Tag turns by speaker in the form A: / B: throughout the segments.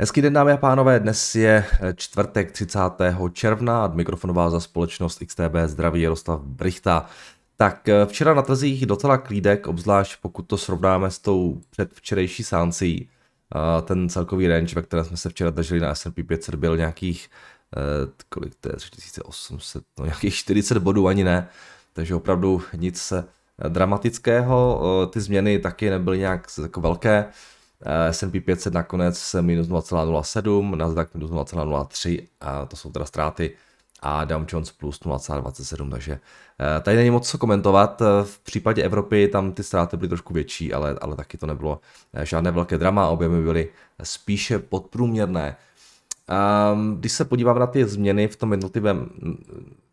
A: Hezký den dámy a pánové, dnes je eh, čtvrtek 30. června a mikrofonová za společnost XTB zdraví Jaroslav Brichta. Tak eh, včera na trzích docela klídek, obzvlášť pokud to srovnáme s tou předvčerejší sáncí. Eh, ten celkový range, ve kterém jsme se včera drželi na S&P 500 byl nějakých, kolik to je, 3800, no nějakých 40 bodů ani ne. Takže opravdu nic dramatického, ty změny taky nebyly nějak jako velké Eh, S&P 500 nakonec minus 0,07, Nasdaq minus 0,03, a to jsou teda ztráty, a Dow Jones plus 0,27, takže eh, tady není moc co komentovat. V případě Evropy tam ty ztráty byly trošku větší, ale, ale taky to nebylo eh, žádné velké drama, objemy byly spíše podprůměrné. Ehm, když se podíváme na ty změny v tom jednotlivém,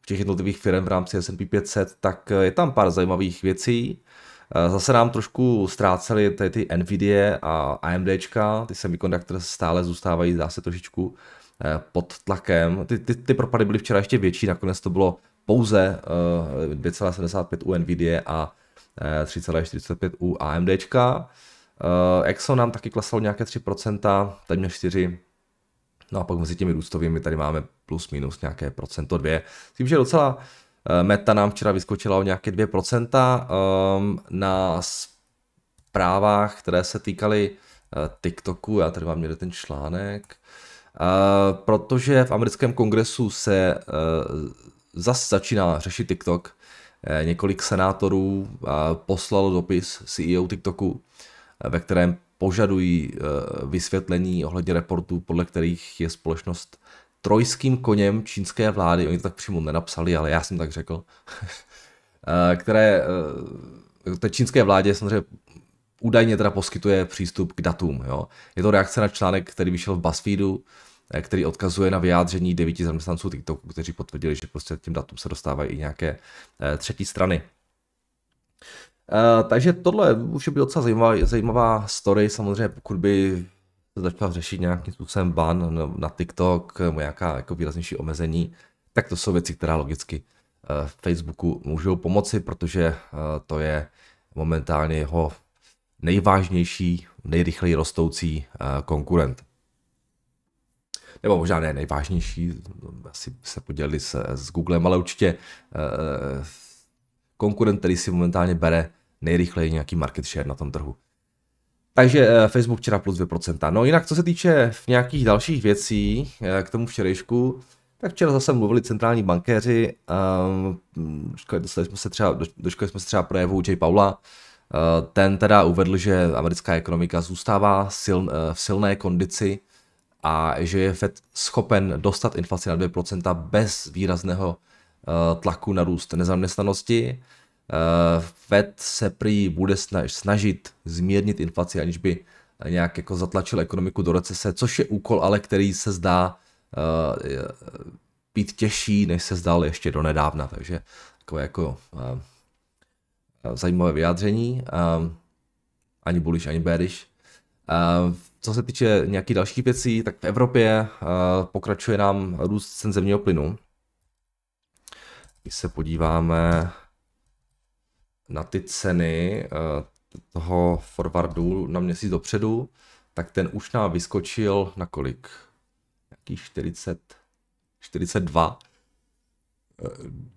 A: v těch jednotlivých firm v rámci S&P 500, tak je tam pár zajímavých věcí. Eh, zase nám trošku ztrácely ty, ty NVIDIA a AMDčka, ty semiconductor stále zůstávají, zdá se trošičku eh, pod tlakem. Ty, ty, ty propady byly včera ještě větší, nakonec to bylo pouze 2,75 eh, u NVIDIA a 3,45 u AMDčka. Exxon nám taky klesal nějaké 3%, tady měl 4%. No a pak mezi těmi růstovými tady máme plus minus nějaké procento dvě. S tím, že docela Eh, Meta nám včera vyskočila o nějaké 2% ehm, na zprávách, které se týkaly eh, TikToku. Já tady mám někde ten článek. Eh, protože v americkém kongresu se zase začíná řešit TikTok. několik senátorů poslalo dopis CEO TikToku, ve kterém požadují vysvětlení ohledně reportů, podle kterých je společnost trojským koněm čínské vlády, oni to tak přímo nenapsali, ale já jsem tak řekl, eh, které eh, té čínské vládě samozřejmě údajně teda poskytuje přístup k datům. Jo. Je to reakce na článek, který vyšel v BuzzFeedu, eh, který odkazuje na vyjádření devíti zaměstnanců TikToku, kteří potvrdili, že prostě těm datům se dostávají i nějaké třetí strany. takže tohle už by docela zajímavá, zajímavá story, samozřejmě pokud by se začal řešit nějakým způsobem ban no, na TikTok, nějaká jako výraznější omezení, tak to jsou věci, která logicky eh, Facebooku můžou pomoci, protože eh, to je momentálně jeho nejvážnější, nejrychleji rostoucí eh, konkurent. Nebo možná ne nejvážnější, asi se podělili se s Googlem, ale určitě konkurent, který si momentálně bere nejrychleji nějaký market share na tom trhu. Takže eh, Facebook včera plus 2%. No jinak, co se týče v nějakých dalších věcí eh, k tomu včerejšku, tak včera zase mluvili centrální bankéři, eh, dostali jsme se třeba, dočkali jsme se třeba projevu J. Paula, ten teda uvedl, že americká ekonomika zůstává siln, v silné kondici a že je Fed schopen dostat inflaci na 2% bez výrazného tlaku na růst nezaměstnanosti. Eh, Fed se prý bude snažit zmírnit inflaci, aniž by eh, nějak jako zatlačil ekonomiku do recese, což je úkol, ale který se zdá eh, být těžší, než se zdal ještě do nedávna. Takže takové jako zajímavé vyjádření. Ani bullish, ani bearish. Co se týče nějakých dalších věcí, tak v Evropě pokračuje nám růst cen zemního plynu. Když se podíváme, na ty ceny eh, toho forwardu na měsíc dopředu, tak ten už nám vyskočil na kolik? Jaký 40, 42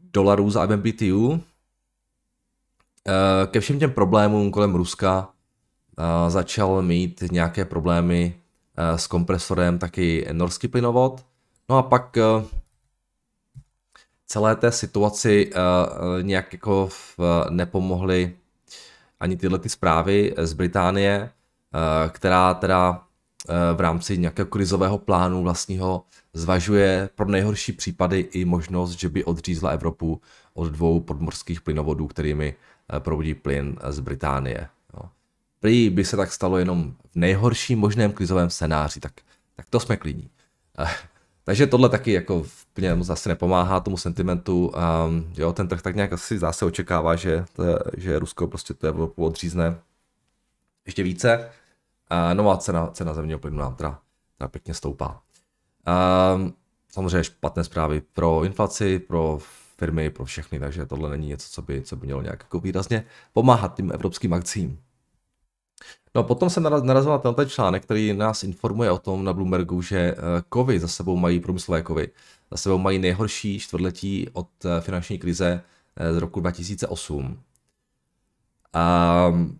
A: dolarů za MMBTU. Eh, ke všem těm problémům kolem Ruska eh, začal mít nějaké problémy s kompresorem taky norský plynovod. No a pak celé té situaci eh, eh, nějak jako eh, nepomohly ani tyhle ty zprávy z Británie, která teda v rámci nějakého krizového plánu vlastního zvažuje pro nejhorší případy i možnost, že by odřízla Evropu od dvou podmorských plynovodů, kterými proudí plyn z Británie. Jo. Prý by se tak stalo jenom v nejhorším možném krizovém scénáři, tak, tak to jsme klidní. Takže tohle taky jako mě moc asi nepomáhá tomu sentimentu. Um, jo, ten trh tak nějak asi zase očekává, že, to, že Rusko prostě to Evropu odřízne ještě více. Uh, no a cena, cena zemního plynu nám teda, teda pěkně stoupá. Um, samozřejmě špatné zprávy pro inflaci, pro firmy, pro všechny, takže tohle není něco, co by, co by mělo nějak jako výrazně pomáhat tím evropským akcím. No potom se narazil na tenhle článek, který nás informuje o tom na Bloombergu, že eh, kovy za sebou mají, průmyslové kovy, za sebou mají nejhorší čtvrtletí od eh, finanční krize eh, z roku 2008. A mm,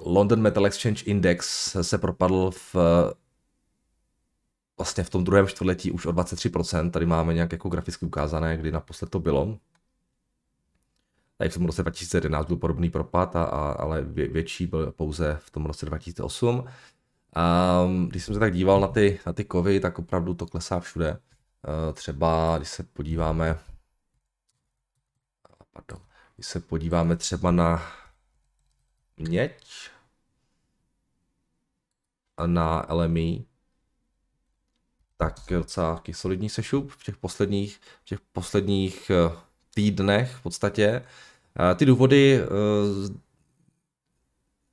A: London Metal Exchange Index se propadl v vlastně v tom druhém čtvrtletí už o 23%, tady máme nějak jako graficky ukázané, kdy naposled to bylo. Tady v tom roce 2011 byl podobný propad, a, a, ale vě, větší byl pouze v tom roce 2008. Um, ehm, když jsem se tak díval na ty, na ty kovy, tak opravdu to klesá všude. Uh, třeba, když se podíváme, pardon, když se podíváme třeba na měď, na LMI, tak je docela taky solidní sešup v těch posledních, v těch posledních eh, týdnech v podstatě. Ty důvody eh,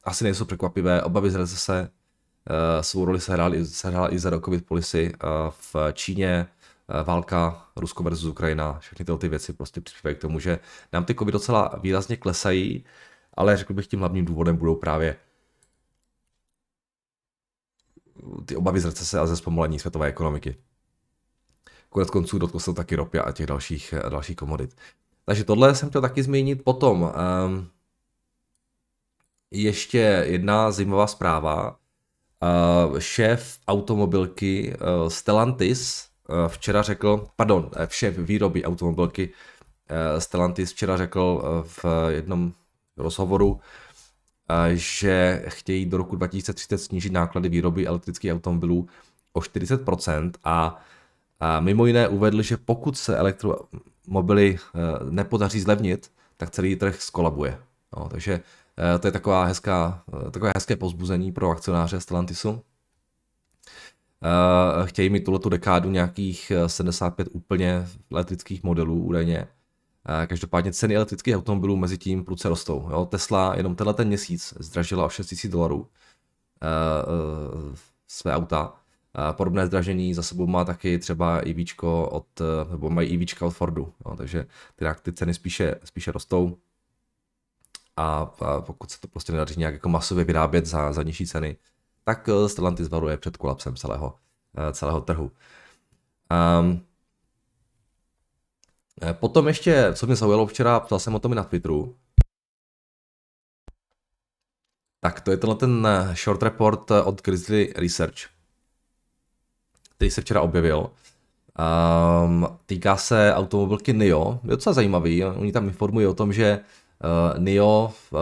A: asi nejsou překvapivé. Obavy z recese eh, svou roli sehrál i, i za COVID policy eh, v Číně, válka Rusko versus Ukrajina, všechny tyhle ty věci prostě přispívají k tomu, že nám ty COVID docela výrazně klesají, ale řekl bych tím hlavním důvodem budou právě ty obavy z recese a ze zpomalení světové ekonomiky. Konec konců dotkl se taky ropy a těch dalších, dalších komodit. Takže tohle jsem chtěl taky zmínit. Potom um, ještě jedna zimová zpráva. Uh, šéf automobilky uh, Stellantis uh, včera řekl, pardon, eh, šéf výroby automobilky uh, Stellantis včera řekl uh, v jednom rozhovoru, uh, že chtějí do roku 2030 snížit náklady výroby elektrických automobilů o 40% a, a mimo jiné uvedl, že pokud se elektro, mobily eh, nepodaří zlevnit, tak celý trh skolabuje. No, takže eh, to je taková hezká, eh, takové hezké pozbuzení pro akcionáře Stellantisu. Chtějí mít tuhletu dekádu nějakých 75 úplně elektrických modelů údajně. Každopádně ceny elektrických automobilů mezi tím pruce rostou. Jo? Tesla jenom tenhle ten měsíc zdražila o 6 000 dolarů své auta. Podobné zdražení za sebou má taky třeba IV od, nebo mají IV od Fordu, no, takže ty, ty ceny spíše, spíše rostou a, a pokud se to prostě nedaří nějak jako masově vyrábět za, za nižší ceny, tak eh, Stellantis varuje před kolapsem celého, eh, celého trhu. Um, potom ještě, co mě zaujalo včera, ptal jsem o tom i na Twitteru, tak to je tenhle ten short report od Grizzly Research který se včera objevil. Um, týká se automobilky NIO, je docela zajímavý, oni tam informují o tom, že uh, NIO uh,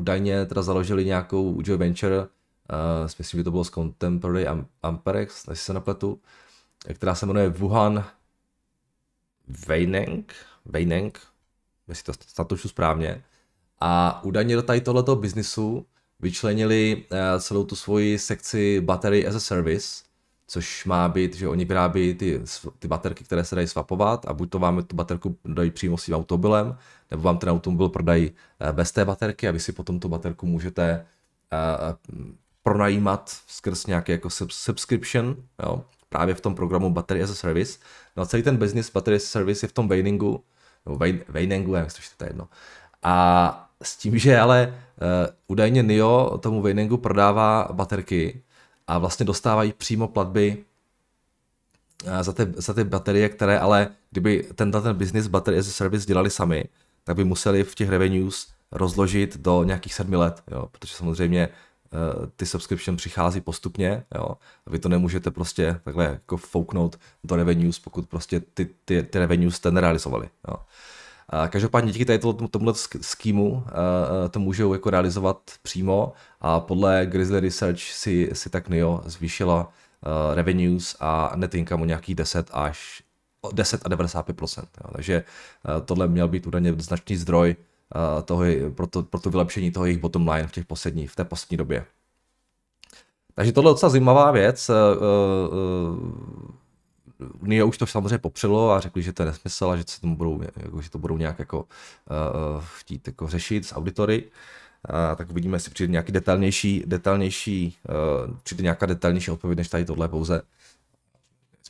A: údajně teda založili nějakou joint venture, uh, myslím, že to bylo s Contemporary Am- Amperex, jestli se napletu, která se jmenuje Wuhan Weineng, Weineng, jestli to statušu správně, a údajně do tady tohoto biznisu vyčlenili uh, celou tu svoji sekci Battery as a Service, což má být, že oni vyrábí ty, ty baterky, které se dají svapovat a buď to vám tu baterku dají přímo svým automobilem, nebo vám ten automobil prodají eh, bez té baterky a vy si potom tu baterku můžete eh, pronajímat skrz nějaký jako subscription, jo, právě v tom programu Battery as a Service. No a celý ten business Battery as a Service je v tom Veiningu, nebo Veiningu, jak to je jedno. A s tím, že ale uh, NIO tomu Veiningu prodává baterky, a vlastně dostávají přímo platby eh, za ty, za ty baterie, které ale, kdyby ten, ten business Battery as a Service dělali sami, tak by museli v těch revenues rozložit do nějakých sedmi let, jo, protože samozřejmě eh, ty subscription přichází postupně, jo, a vy to nemůžete prostě takhle jako fouknout do revenues, pokud prostě ty, ty, ty revenues jste nerealizovali. Jo. A každopádně díky tady tomuhle skýmu eh, eh, to můžou jako realizovat přímo a podle Grizzly Research si, si tak NIO zvýšila eh, revenues a net income o nějakých 10 až 10 a 95%. Jo. Takže tohle měl být údajně značný zdroj toho, pro, to, pro to vylepšení toho jejich bottom line v, těch poslední, v té poslední době. Takže tohle je docela zajímavá věc. Unie už to samozřejmě popřelo a řekli, že to je nesmysl a že, se tomu budou, jako, že to budou nějak jako, uh, chtít jako řešit s auditory. A tak uvidíme, jestli přijde nějaký detailnější, detailnější, uh, přijde nějaká detailnější odpověď, než tady tohle pouze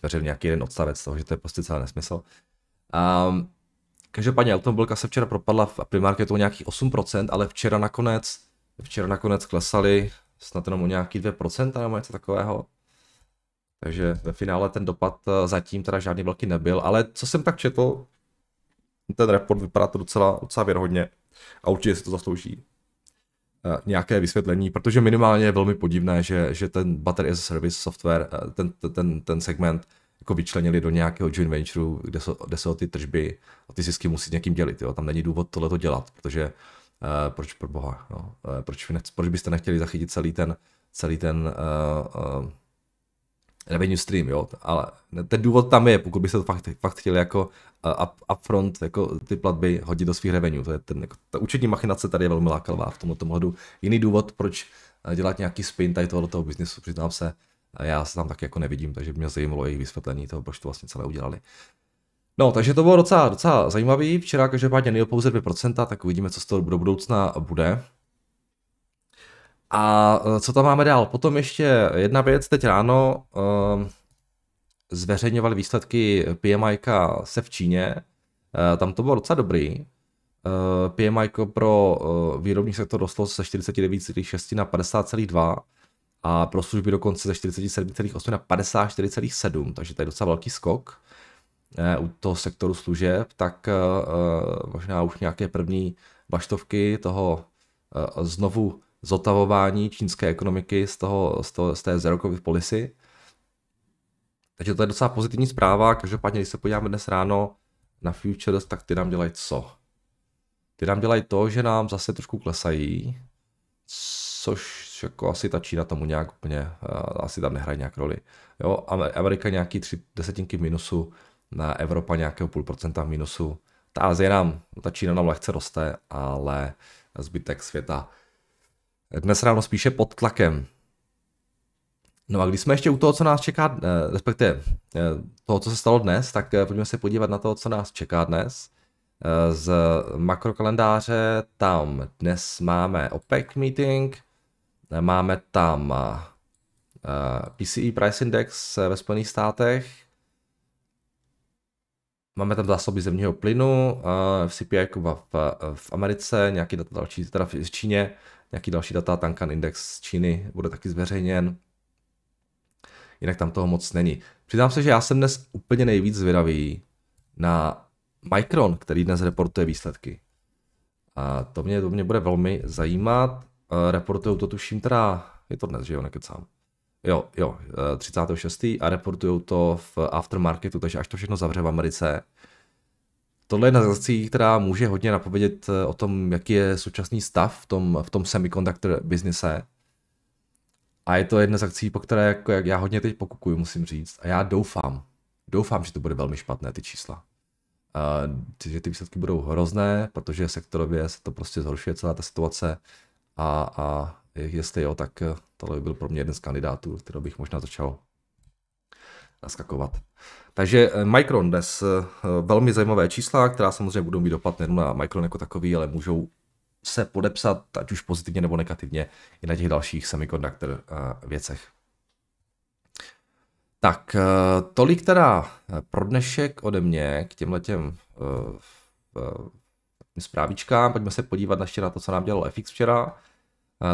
A: zveřejnil nějaký jeden odstavec toho, že to je prostě celý nesmysl. Um, každopádně automobilka se včera propadla v primarketu o nějakých 8%, ale včera nakonec, včera nakonec klesaly snad jenom o nějaký 2% nebo něco takového. Takže ve finále ten dopad eh, zatím teda žádný velký nebyl, ale co jsem tak četl, ten report vypadá to docela, docela věrhodně a určitě si to zaslouží eh, nějaké vysvětlení, protože minimálně je velmi podivné, že, že ten Battery as a Service software, eh, ten, ten, ten segment jako vyčlenili do nějakého joint ventureu, kde, so, kde se o ty tržby a ty zisky musí někým dělit. Jo? Tam není důvod tohle dělat, protože uh, proč pro boha, no? uh, proč, ne, proč byste nechtěli zachytit celý ten, celý ten uh, uh, revenue stream, jo, ale ten důvod tam je, pokud by se to fakt, fakt chtěli jako eh, up, upfront jako ty platby hodit do svých revenue, to je ten, jako, ta účetní machinace tady je velmi lákavá v tomto hledu. Jiný důvod, proč eh, dělat nějaký spin tady tohoto toho biznesu, přiznám se, eh, já se tam taky jako nevidím, takže by mě zajímalo jejich vysvětlení toho, proč to vlastně celé udělali. No, takže to bylo docela, docela zajímavý. Včera každopádně nejel pouze 2%, tak uvidíme, co z toho do budoucna bude. A eh, co tam máme dál? Potom ještě jedna věc, teď ráno ehm, zveřejňovali výsledky PMI se v Číně, eh, tam to bylo docela dobrý. Eh, PMI pro výrobní sektor rostlo se 49,6 na 50,2 a pro služby dokonce ze 47,8 na 54,7, takže to je docela velký skok u toho sektoru služeb, tak možná už nějaké první vaštovky toho znovu zotavování čínské ekonomiky z, toho, z, toho, z té zero covid policy. Takže to je docela pozitivní zpráva, každopádně když se podíváme dnes ráno na futures, tak ty nám dělají co? Ty nám dělají to, že nám zase trošku klesají, což jako asi ta Čína tomu nějak úplně, eh, asi tam nehraje nějak roli. Jo, Amerika nějaký tři desetinky minusu, na Evropa nějakého půl procenta minusu. Ta Azie nám, ta Čína nám lehce roste, ale zbytek světa dnes ráno spíše pod tlakem. No a když jsme ještě u toho, co nás čeká, eh, respektive eh, toho, co se stalo dnes, tak eh, pojďme se podívat na to, co nás čeká dnes. Z makrokalendáře tam dnes máme OPEC meeting, máme tam PCE price index ve Spojených státech, máme tam zásoby zemního plynu v CPI jako v, v Americe, nějaký data další teda v Číně, Nějaký další data, Tankan index z Číny bude taky zveřejněn. Jinak tam toho moc není. Přiznám se, že já jsem dnes úplně nejvíc zvědavý na Micron, který dnes reportuje výsledky. A to mě, to mě bude velmi zajímat. Eh, reportují to tuším teda, je to dnes, že jo, nekecám. Jo, jo, 36. Eh, a reportují to v aftermarketu, takže až to všechno zavře v Americe, Tohle je nazací, která může hodně napovědět eh, o tom, jaký je současný stav v tom, v tom semiconductor biznise. A je to jedna z akcí, po které jako, já hodně teď pokukuju, musím říct. A já doufám, doufám, že to bude velmi špatné, ty čísla. Uh, že ty výsledky budou hrozné, protože sektorově se to prostě zhoršuje celá ta situace. A, a jestli jo, tak eh, tohle by byl pro mě jeden z kandidátů, kterého bych možná začal naskakovat. Takže eh, Micron dnes eh, velmi zajímavé čísla, která samozřejmě budou mít dopad nejen na Micron jako takový, ale můžou se podepsat, ať už pozitivně nebo negativně, i na těch dalších semiconductor eh, věcech. Tak, tolik teda pro dnešek ode mě k těmhle těm zprávičkám. Pojďme se podívat ještě na to, co nám dělalo FX včera.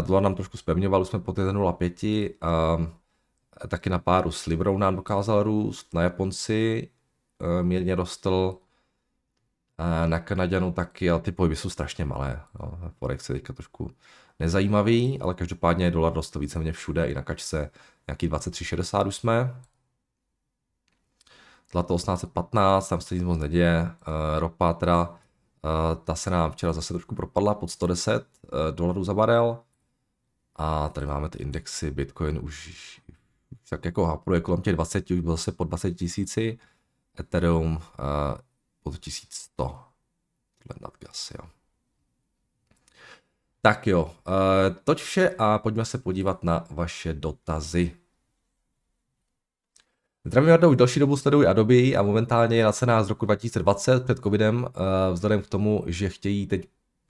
A: Dlo nám trošku spevňoval, jsme po 0,5 taky na páru s Librou nám dokázal růst, na Japonci eh, mírně rostl, na Kanaděnu taky, ale ty pohyby jsou strašně malé. No, Forex je teďka trošku nezajímavý, ale každopádně dolar rostl víceméně všude, i na kačce nějaký 23,60 už jsme. Zlato 1815, tam se nic moc neděje, eh, ropa teda, eh, ta se nám včera zase trošku propadla pod 110 dolarů za barel. A tady máme ty indexy, Bitcoin už tak jako hapruje kolem těch 20, už byl se pod 20 tisíci, Ethereum uh, pod 1100. Natgas, jo. Tak jo, uh, toť vše a pojďme se podívat na vaše dotazy. Zdravím Jardou, už další dobu sleduji Adobe a momentálně je na cenách z roku 2020 před covidem, eh, vzhledem k tomu, že chtějí teď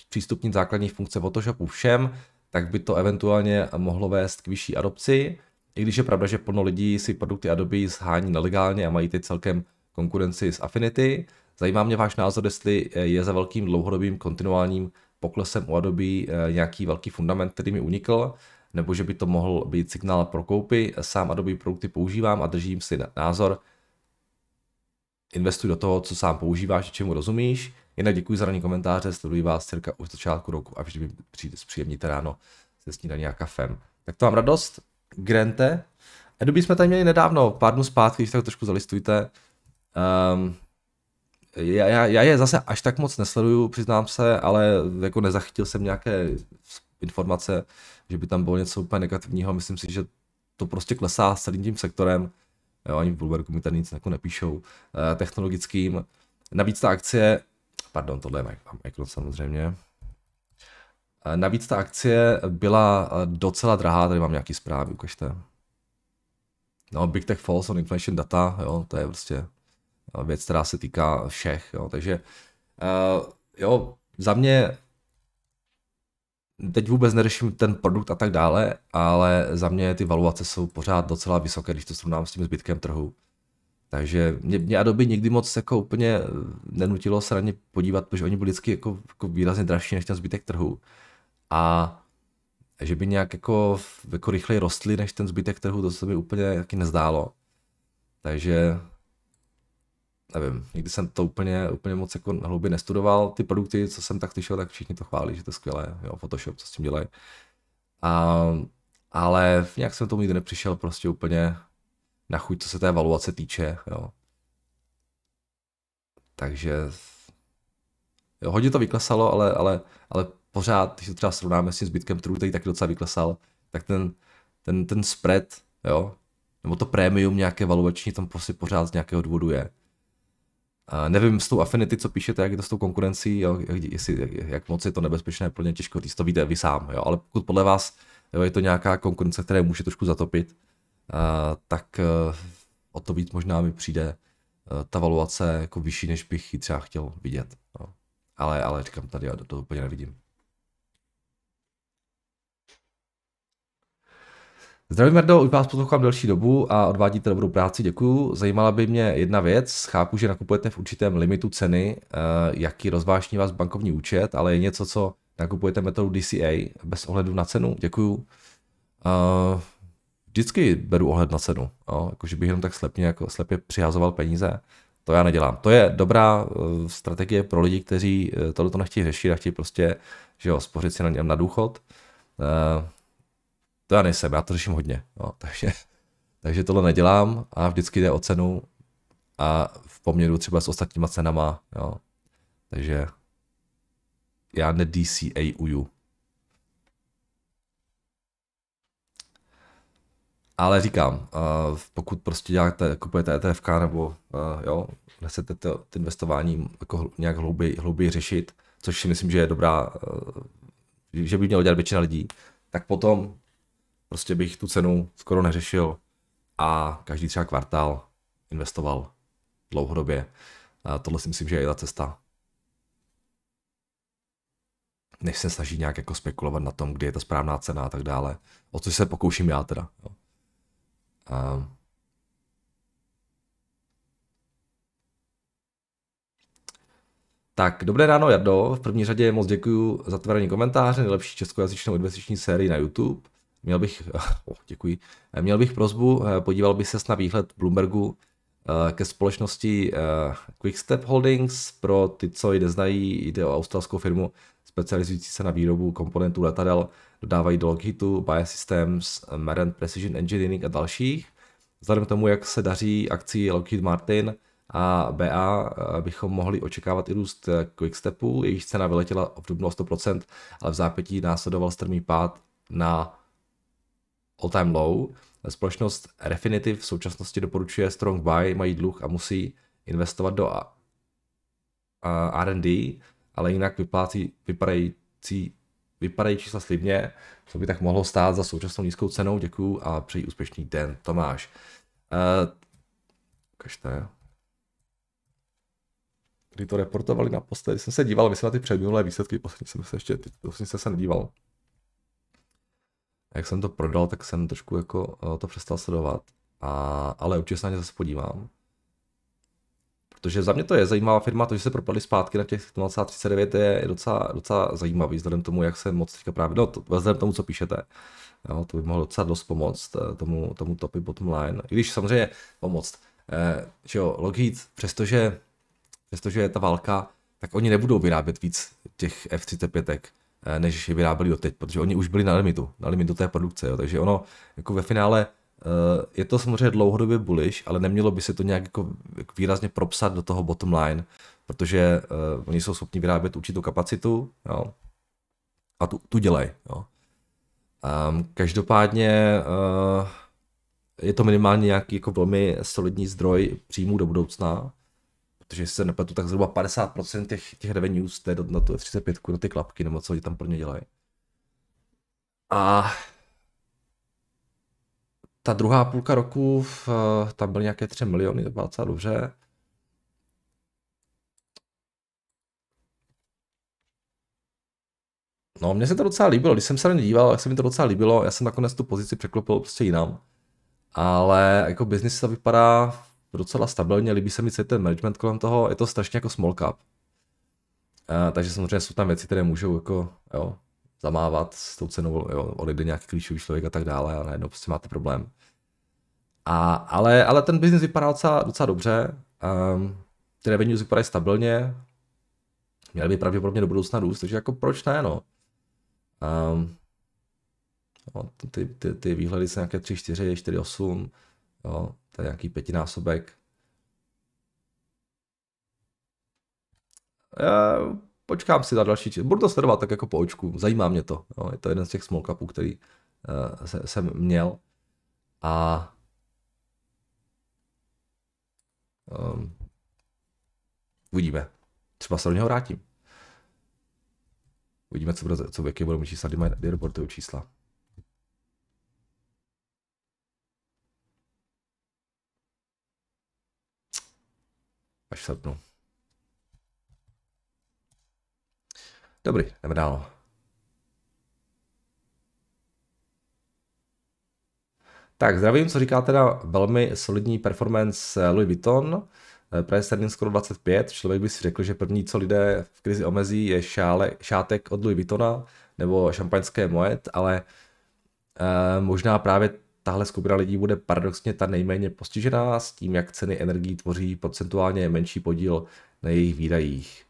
A: přístupnit základní funkce Photoshopu všem, tak by to eventuálně mohlo vést k vyšší adopci. I když je pravda, že plno lidí si produkty Adobe shání nelegálně a mají ty celkem konkurenci s Affinity, zajímá mě váš názor, jestli eh, je za velkým dlouhodobým kontinuálním poklesem u Adobe eh, nějaký velký fundament, který mi unikl, nebo že by to mohl být signál pro koupy. Sám Adobe produkty používám a držím si názor. Investuj do toho, co sám používáš, čemu rozumíš. Jinak děkuji za ranní komentáře, sleduji vás cirka už začátku roku a vždy mi přijde zpříjemnit ráno se snídaní a kafem. Tak to mám radost, Grante. Adobe jsme tady měli nedávno, pár dnů zpátky, když tak trošku zalistujte. Um, já, já, já je zase až tak moc nesleduju, přiznám se, ale jako nezachytil jsem nějaké informace, že by tam bylo něco úplně negativního. Myslím si, že to prostě klesá s celým tím sektorem. Jo, ani v Bloombergu mi tady nic jako nepíšou uh, technologickým. Navíc ta akcie, pardon, tohle je Micron samozřejmě, Eh, navíc ta akcie byla eh, docela drahá, tady mám nějaký zprávy, ukažte. No, Big Tech Falls on Inflation Data, jo, to je prostě eh, věc, která se týká všech, jo, takže uh, jo, za mě teď vůbec nereším ten produkt a tak dále, ale za mě ty valuace jsou pořád docela vysoké, když to srovnám s tím zbytkem trhu. Takže mě, mě Adobe nikdy moc jako úplně nenutilo se na ně podívat, protože oni byli vždycky jako, jako výrazně dražší než ten zbytek trhu a že by nějak jako, jako rychleji rostly než ten zbytek trhu, to se mi úplně taky nezdálo. Takže nevím, nikdy jsem to úplně, úplně moc jako hlouběji nestudoval. Ty produkty, co jsem tak slyšel, tak všichni to chválí, že to je skvělé, jo, Photoshop, co s tím dělají. A, ale nějak jsem tomu nikdy nepřišel prostě úplně na chuť, co se té valuace týče, jo. Takže jo, hodně to vyklesalo, ale, ale, ale pořád, když to třeba srovnáme s tím zbytkem trhu, který taky docela vyklesal, tak ten, ten, ten spread, jo, nebo to prémium nějaké valuační tam prostě pořád z nějakého důvodu je. A nevím s tou Affinity, co píšete, jak je to s tou konkurencí, jo, jak, jestli, jak, jak moc je to nebezpečné, ně těžko říct, to víte vy sám, jo, ale pokud podle vás jo, je to nějaká konkurence, která může trošku zatopit, a, tak a, e, o to víc možná mi přijde e, ta valuace jako vyšší, než bych ji třeba chtěl vidět. Jo. Ale, ale říkám, tady já to, to úplně nevidím. Zdravím, Merdo, už vás poslouchám delší dobu a odvádíte dobrou práci, děkuju. Zajímala by mě jedna věc, chápu, že nakupujete v určitém limitu ceny, eh, jaký rozvášní vás bankovní účet, ale je něco, co nakupujete metodou DCA bez ohledu na cenu, děkuju. Eh, vždycky beru ohled na cenu, jakože bych jenom tak slepně, jako slepě přihazoval peníze. To já nedělám. To je dobrá eh, strategie pro lidi, kteří tohle to nechtějí řešit a chtějí prostě, že jo, spořit si na, na důchod. To já nejsem, já to řeším hodně. No, takže, takže tohle nedělám a vždycky jde o cenu a v poměru třeba s ostatníma cenama. Jo. Takže já ne uju. Ale říkám, pokud prostě děláte, kupujete ETF nebo jo, nesete to, to investování jako nějak hlouběji, hlouběji řešit, což si myslím, že je dobrá, že by mělo dělat většina lidí, tak potom prostě bych tu cenu skoro neřešil a každý třeba kvartál investoval dlouhodobě. A tohle si myslím, že je ta cesta. Než se snaží nějak jako spekulovat na tom, kdy je ta správná cena a tak dále. O co se pokouším já teda. Jo. A... Tak, dobré ráno, Jardo. V první řadě moc děkuji za tvoření komentáře, nejlepší českojazyčnou investiční sérii na YouTube. Měl bych, oh, děkuji, měl bych prozbu, eh, podíval bych se na výhled Bloombergu eh, ke společnosti eh, Quickstep Holdings. Pro ty, co ji neznají, jde o australskou firmu specializující se na výrobu komponentů letadel. Dodávají do Lockheedu, Systems, Marine Precision Engineering a dalších. Vzhledem k tomu, jak se daří akci Lockheed Martin a BA, bychom mohli očekávat i růst Quickstepu. Jejich cena vyletěla v dubnu 100%, ale v zápětí následoval strmý pád na all time low. Společnost Refinitiv v současnosti doporučuje strong buy, mají dluh a musí investovat do R&D, ale jinak vyplácí, vypadající, vypadají čísla slibně, co by tak mohlo stát za současnou nízkou cenou. Děkuju a přeji úspěšný den, Tomáš. Uh, ukažte. Kdy to reportovali na naposledy, jsem se díval, myslím na ty předminulé výsledky, poslední jsem se ještě, poslední jsem se nedíval jak jsem to prodal, tak jsem trošku jako eh, to přestal sledovat. A, ale určitě se na ně zase podívám. Protože za mě to je zajímavá firma, to, že se propadly zpátky na těch 0,39 je docela, docela zajímavý, vzhledem tomu, jak se moc teďka právě, no to, vzhledem tomu, co píšete. Jo, to by mohlo docela dost pomoct eh, tomu, tomu topy bottom line. I když samozřejmě pomoct. Eh, že jo, Lockheed, přestože, přestože je ta válka, tak oni nebudou vyrábět víc těch F-35. Eh, než je vyráběli doteď, protože oni už byli na limitu, na limitu té produkce, jo. takže ono jako ve finále eh, je to samozřejmě dlouhodobě bullish, ale nemělo by se to nějak jako, jako výrazně propsat do toho bottom line, protože eh, oni jsou schopni vyrábět určitou kapacitu jo, a tu, tu dělají. Jo. Um, každopádně uh, je to minimálně nějaký jako velmi solidní zdroj příjmů do budoucna protože se nepletu, tak zhruba 50% těch, těch revenues jde na tu F35, na ty klapky, nebo co tam pro ně dělají. A ta druhá půlka roku, v, tam byly nějaké 3 miliony, to bylo docela dobře. No, mně se to docela líbilo, když jsem se na ně díval, jak se mi to docela líbilo, já jsem nakonec tu pozici překlopil prostě jinam. Ale jako biznis to vypadá docela stabilně, líbí se mi celý ten management kolem toho, je to strašně jako small cap. A, takže samozřejmě jsou tam věci, které můžou jako, jo, zamávat s tou cenou, jo, odejde nějaký klíčový člověk a tak dále a najednou prostě máte problém. A, ale, ale ten biznis vypadá docela, docela dobře, um, ty revenues vypadají stabilně, měly by pravděpodobně do budoucna růst, takže jako proč ne, no. Um, no ty, ty, ty výhledy jsou nějaké 3, 4, 4, 8, Jo, to je nějaký pětinásobek. Já počkám si na další čísla. Budu to sledovat tak jako po očku, zajímá mě to. Jo, je to jeden z těch small capů, který uh, se, jsem měl. A um, uvidíme. Třeba se do něho vrátím. Uvidíme, co, bude, co jaké budou mít čísla, kdy mají čísla. až v srpnu. Dobrý, jdeme dál. Tak, zdravím, co říká teda velmi solidní performance eh, Louis Vuitton. Eh, price earnings skoro 25, člověk by si řekl, že první, co lidé v krizi omezí, je šále, šátek od Louis Vuittona nebo šampaňské moet, ale e, možná právě tahle skupina lidí bude paradoxně ta nejméně postižená s tím, jak ceny energií tvoří procentuálně menší podíl na jejich výdajích.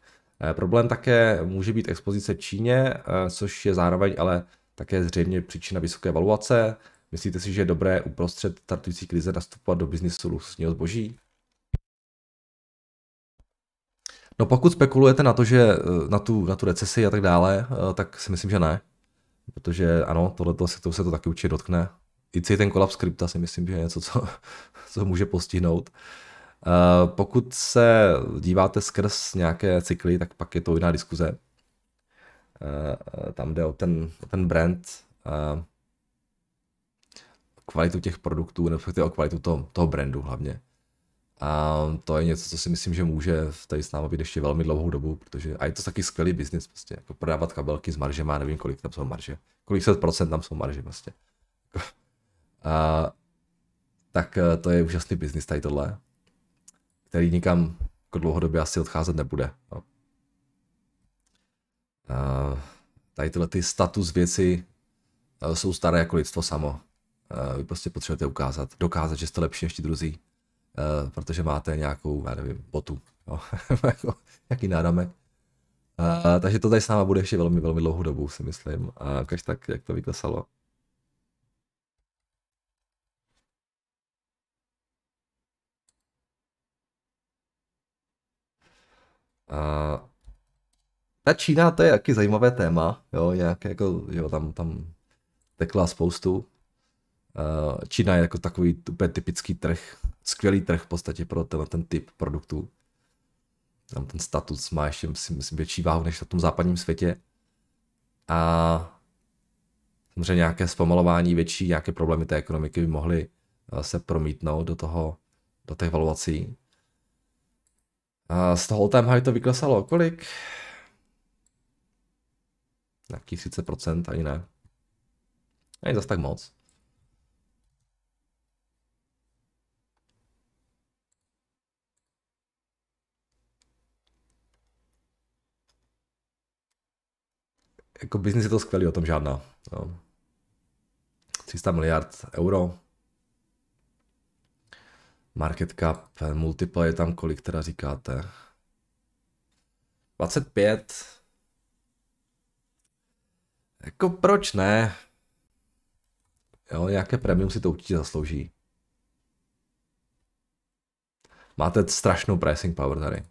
A: Eh, problém také může být expozice Číně, eh, což je zároveň ale také zřejmě příčina vysoké valuace. Myslíte si, že je dobré uprostřed startující krize nastupovat do biznisu luxusního zboží? No pokud spekulujete na to, že eh, na tu, na tu recesi a tak dále, tak si myslím, že ne. Protože ano, tohleto se to se to taky určitě dotkne. Vždycky ten kolaps krypta si myslím, že je něco, co, co může postihnout. Eh, pokud se díváte skrz nějaké cykly, tak pak je to jiná diskuze. Eh, tam jde o ten, o ten brand, eh, kvalitu těch produktů, nebo o kvalitu toho, toho brandu hlavně. A to je něco, co si myslím, že může tady s námi být ještě velmi dlouhou dobu, protože a je to taky skvělý biznis, prostě, jako prodávat kabelky s maržema, nevím kolik tam jsou marže, kolik set procent tam jsou marže, prostě. Vlastně. A, tak eh, to je úžasný biznis tady tohle, který nikam jako dlouhodobě asi odcházet nebude. No. A, tady tyhle ty status věci eh, jsou staré jako lidstvo samo. Eh, vy prostě potřebujete ukázat, dokázat, že jste lepší než ti druzí, protože máte nějakou, já nevím, botu, jo, jako nějaký náramek. A, takže to tady s náma bude ještě velmi, velmi dlouhou dobu, si myslím. A tak, jak to vyklesalo. A eh, ta Čína, to je jaký zajímavé téma, jo, nějak jako, jo, tam, tam tekla spoustu. Eh, Čína je jako takový úplně typický trh, skvělý trh v podstatě pro tenhle ten typ produktů. Tam ten status má ještě, myslím, myslím větší váhu než na tom západním světě. A samozřejmě nějaké zpomalování větší, nějaké problémy té ekonomiky by mohly eh, se promítnout do toho, do těch valuací. Z toho all-time high to vyklesalo kolik? Nějakých 30%, ani ne. Ani zas tak moc. Jako biznis je to skvělý, o tom žádná. No. 300 miliard euro, Market cap, eh, multiple je tam kolik teda říkáte? 25. Jako proč ne? Jo, nějaké premium si to určitě zaslouží. Máte strašnou pricing power tady.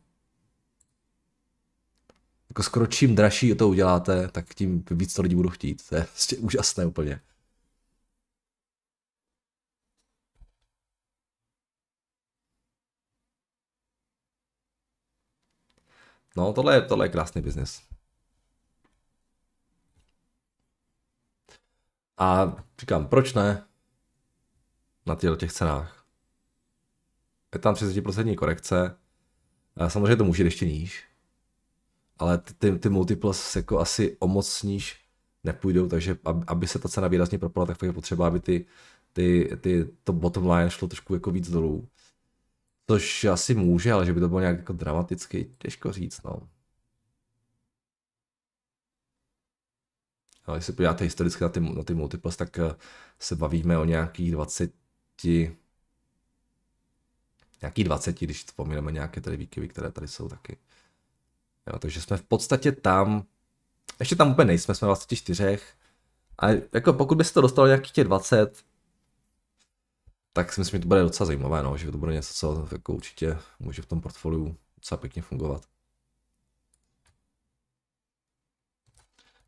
A: Jako skoro čím dražší to uděláte, tak tím víc to lidi budou chtít. To je prostě úžasné úplně. No, tohle je, tohle je krásný biznis. A říkám, proč ne na těch cenách? Je tam 30% korekce, samozřejmě to může ještě níž, ale ty, ty, ty multiples jako asi o moc níž nepůjdou, takže aby se ta cena výrazně propala, tak je potřeba, aby ty, ty, ty, to bottom line šlo trošku jako víc dolů. Což asi může, ale že by to bylo nějak jako dramaticky, těžko říct, no. Ale když se podíváte historicky na ty, na ty multiples, tak eh, se bavíme o nějakých 20, nějaký 20, když vzpomínáme nějaké tady výkyvy, které tady jsou taky. Jo, takže jsme v podstatě tam, ještě tam úplně nejsme, jsme vlastně v 24, ale jako pokud by se to dostalo nějakých těch 20, tak si myslím, že to bude docela zajímavé, no, že to bude něco, co jako určitě může v tom portfoliu docela pěkně fungovat.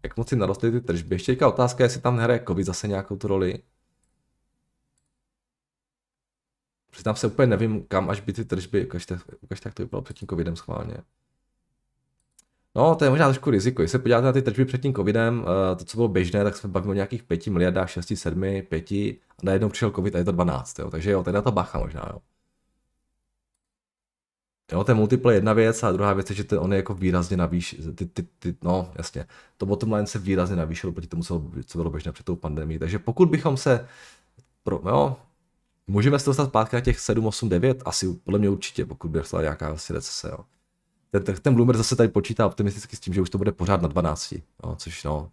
A: Jak moc si narostly ty tržby? Ještě teďka otázka, jestli tam nehraje COVID zase nějakou tu roli. Přiznám se, úplně nevím, kam až by ty tržby, ukažte, ukažte jak to vypadalo před tím covidem schválně. No, to je možná trošku riziko. Když se podíváte na ty tržby před tím covidem, eh, to, co bylo běžné, tak jsme bavili o nějakých 5 miliardách, 6, 7, 5 a najednou přišel covid a je to 12, jo. Takže jo, to je na to bacha možná, jo. Jo, ten multiple je jedna věc a druhá věc je, že ten, on je jako výrazně navýš, ty, ty, ty, no jasně, to bottom line se výrazně navýšilo proti tomu, co, bylo běžné před tou pandemí. Takže pokud bychom se, pro, jo, no, můžeme se dostat zpátky na těch 7, 8, 9, asi podle mě určitě, pokud by dostala nějaká vlastně recese, jo ten, ten Bloomer zase tady počítá optimisticky s tím, že už to bude pořád na 12, no, což no,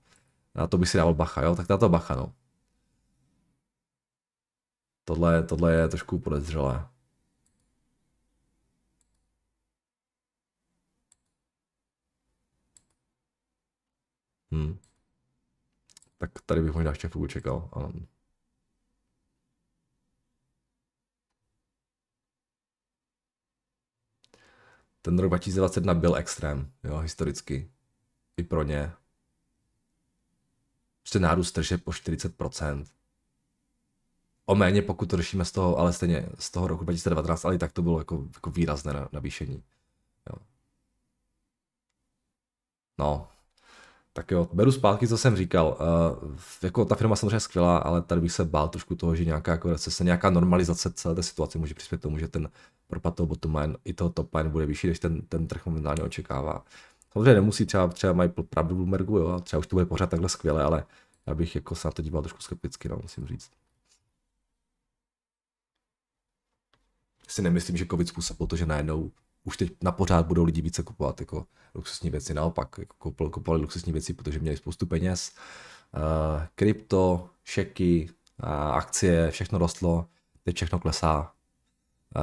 A: na to bych si dával bacha, jo, tak na to bacha, no. Tohle, tohle je trošku podezřelé. Hmm. Tak tady bych možná ještě chvilku čekal. Ano. ten rok 2021 byl extrém, jo, historicky. I pro ně. Prostě nárůst trže po 40%. O méně, pokud to řešíme z toho, ale stejně z toho roku 2019, ale i tak to bylo jako, jako výrazné navýšení. Jo. No, tak jo, beru zpátky, co jsem říkal. Uh, jako ta firma samozřejmě skvělá, ale tady bych se bál trošku toho, že nějaká jako recese, nějaká normalizace celé té situace může přispět tomu, že ten propad toho bottom line, i toho top line bude vyšší, než ten, ten trh momentálně očekává. Samozřejmě nemusí, třeba, třeba mají pravdu Bloombergu, jo, třeba už to bude pořád takhle skvěle, ale já bych jako se na to díval trošku skepticky, no, musím říct. Si nemyslím, že covid způsobil to, že najednou už teď na pořád budou lidi více kupovat jako luxusní věci. Naopak, jako koupili, kupovali luxusní věci, protože měli spoustu peněz. Uh, krypto, šeky, uh, akcie, všechno rostlo, teď všechno klesá,